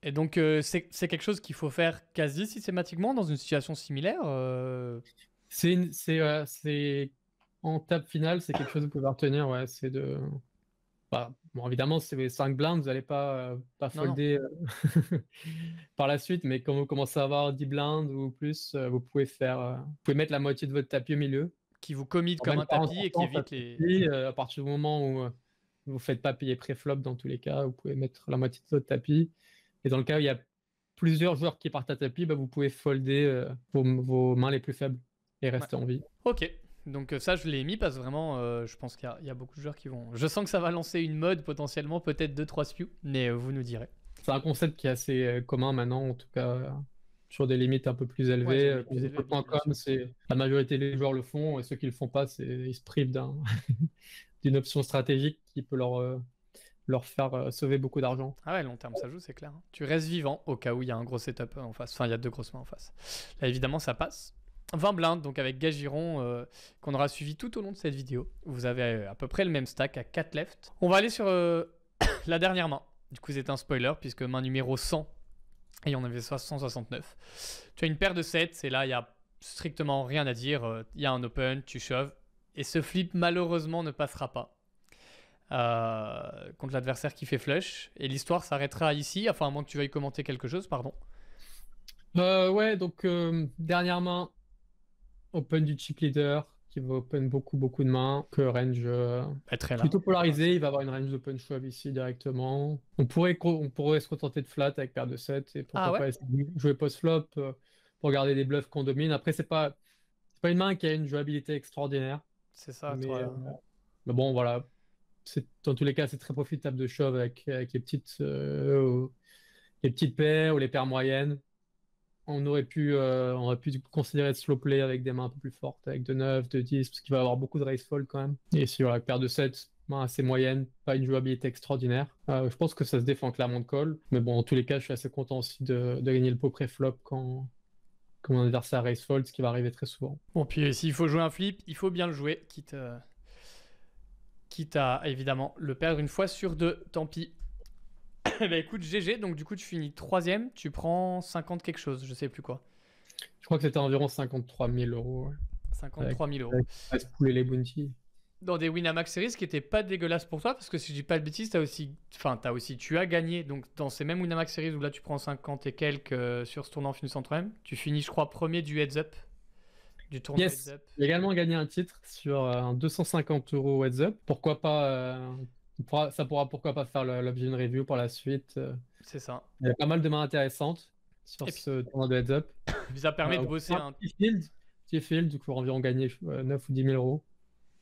Et donc, euh, c'est quelque chose qu'il faut faire quasi systématiquement dans une situation similaire euh euh, C'est en table finale, c'est quelque chose que vous pouvez retenir, ouais. C'est de. Bah, évidemment, c'est 5 blindes, vous n'allez pas, pas folder par la suite, mais quand vous commencez à avoir 10 blindes ou plus, vous pouvez faire. vous pouvez mettre la moitié de votre tapis au milieu. Qui vous commit comme un tapis et qui évite les. à partir du moment où vous ne faites pas payer pré-flop dans tous les cas, vous pouvez mettre la moitié de votre tapis. Et dans le cas où il y a plusieurs joueurs qui partent à tapis, bah, vous pouvez folder euh, vos, mains les plus faibles et rester en vie. Ok. Donc euh, ça, je l'ai mis parce que vraiment, euh, je pense qu'il y, a beaucoup de joueurs qui vont... Je sens que ça va lancer une mode potentiellement, peut-être 2-3 spews, mais vous nous direz. C'est un concept qui est assez commun maintenant, en tout cas sur des limites un peu plus élevées. la majorité des joueurs le font et ceux qui ne le font pas, ils se privent d'une option stratégique qui peut leur leur faire euh, sauver beaucoup d'argent. Ah ouais, long terme, ça joue, c'est clair. Hein. Tu restes vivant au cas où il y a un gros setup euh, en face. Enfin, il y a deux grosses mains en face. Là, évidemment, ça passe. 20 blindes, donc avec Gagiron, euh, qu'on aura suivi tout au long de cette vidéo. Vous avez à peu près le même stack à 4 left. On va aller sur la dernière main. Du coup, c'est un spoiler, puisque main numéro 100, et on avait 169. Tu as une paire de 7, et là, il y a strictement rien à dire. Il y a un open, tu shoves, et ce flip, malheureusement, ne passera pas. Euh, contre l'adversaire qui fait flush. Et l'histoire s'arrêtera ici, enfin à moins que tu veuilles commenter quelque chose, pardon. Euh, ouais, donc euh, dernière main, open du chip leader qui va open beaucoup beaucoup de mains, que range bah, plutôt polarisé, il va avoir une range open shove ici directement. On pourrait, on pourrait se contenter de flat avec paire de 7 et pourquoi ah pas essayer de jouer post-flop pour garder des bluffs qu'on domine. Après, c'est pas, pas une main qui a une jouabilité extraordinaire. C'est ça, mais bon, voilà, dans tous les cas, c'est très profitable de shove avec, les, petites, euh, les petites paires ou les paires moyennes. On aurait pu, euh, on aurait pu considérer de slow play avec des mains un peu plus fortes, avec de 9, de 10, parce qu'il va y avoir beaucoup de race fold quand même. Et sur la paire de 7, main assez moyenne, pas une jouabilité extraordinaire. Euh, je pense que ça se défend clairement de call. Mais bon, en tous les cas, je suis assez content aussi de, de gagner le pot pré-flop quand, quand mon adversaire race fold, ce qui va arriver très souvent. Bon, puis s'il faut jouer un flip, il faut bien le jouer, quitte quitte à évidemment le perdre une fois sur deux, tant pis. bah écoute, GG, donc du coup tu finis troisième, tu prends 50 quelque chose, je sais plus quoi. Je crois que c'était environ 53 000 euros. 53 000 euros. les bounties. Dans des Winamax Series qui n'étaient pas dégueulasses pour toi, parce que si je dis pas de bêtises, as aussi, enfin, as aussi, tu as gagné. Donc dans ces mêmes Winamax Series où là tu prends 50 et quelques euh, sur ce tournant finissant 3 tu finis je crois premier du heads up du également gagné un titre sur euh, un 250 euros Heads Up. Pourquoi pas euh, ça pourra pourquoi pas faire l'objet d'une review pour la suite. Euh. C'est ça. Il y a pas mal de mains intéressantes sur ce tournoi de heads up. Ça permet de bosser un petit field, petit field donc pour environ gagner 9 ou 10 000 euros.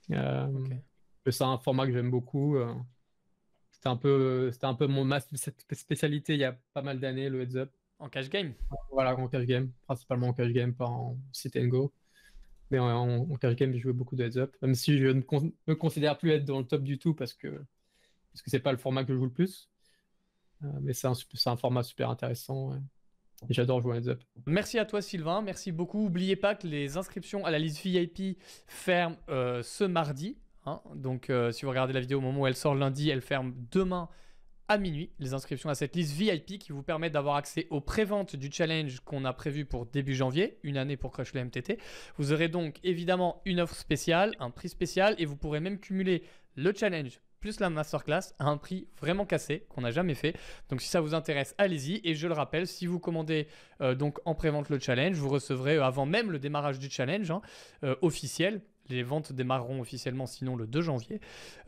C'est un format que j'aime beaucoup. C'était un peu, c'était un peu mon, ma spécialité il y a pas mal d'années, le heads up. En cash game Voilà, en cash game, principalement en cash game, pas en sit and go. Mais en, en, en carry game, j'ai joué beaucoup de heads up, même si je ne me considère plus être dans le top du tout parce que parce que c'est pas le format que je joue le plus. Euh, mais c'est un, un, format super intéressant. J'adore jouer Heads Up. Merci à toi Sylvain, merci beaucoup. N'oubliez pas que les inscriptions à la liste VIP ferment euh, ce mardi. Hein. Donc euh, si vous regardez la vidéo au moment où elle sort lundi, elle ferme demain à minuit les inscriptions à cette liste VIP qui vous permet d'avoir accès aux préventes du challenge qu'on a prévu pour début janvier, une année pour Crush le MTT. Vous aurez donc évidemment une offre spéciale, un prix spécial et vous pourrez même cumuler le challenge plus la masterclass à un prix vraiment cassé qu'on n'a jamais fait. Donc si ça vous intéresse, allez-y. Et je le rappelle, si vous commandez euh, donc en prévente le challenge, vous recevrez euh, avant même le démarrage du challenge hein, euh, officiel les ventes démarreront officiellement sinon le 2 janvier.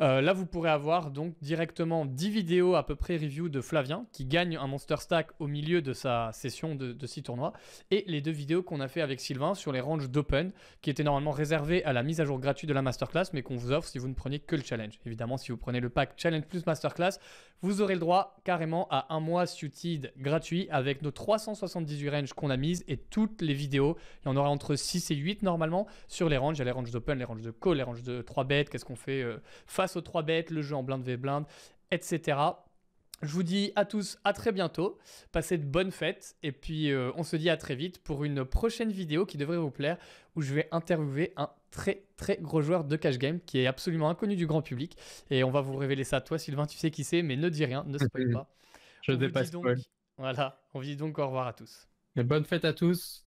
Euh, là, vous pourrez avoir donc directement 10 vidéos à peu près review de Flavien qui gagne un Monster Stack au milieu de sa session de, 6 tournois et les deux vidéos qu'on a fait avec Sylvain sur les ranges d'Open qui étaient normalement réservées à la mise à jour gratuite de la Masterclass mais qu'on vous offre si vous ne prenez que le challenge. Évidemment, si vous prenez le pack Challenge plus Masterclass, vous aurez le droit carrément à un mois suited gratuit avec nos 378 ranges qu'on a mises et toutes les vidéos. Il y en aura entre 6 et 8 normalement sur les ranges et les ranges d'Open les ranges de call, les ranges de 3 bêtes, qu'est-ce qu'on fait euh, face aux 3 bêtes, le jeu en blind v blind, etc. Je vous dis à tous à très bientôt, passez de bonnes fêtes et puis euh, on se dit à très vite pour une prochaine vidéo qui devrait vous plaire où je vais interviewer un très très gros joueur de cash game qui est absolument inconnu du grand public et on va vous révéler ça. Toi Sylvain, tu sais qui c'est mais ne dis rien, ne spoil pas. Je dépasse donc, Voilà, on vous dit donc au revoir à tous. Et bonne fête à tous.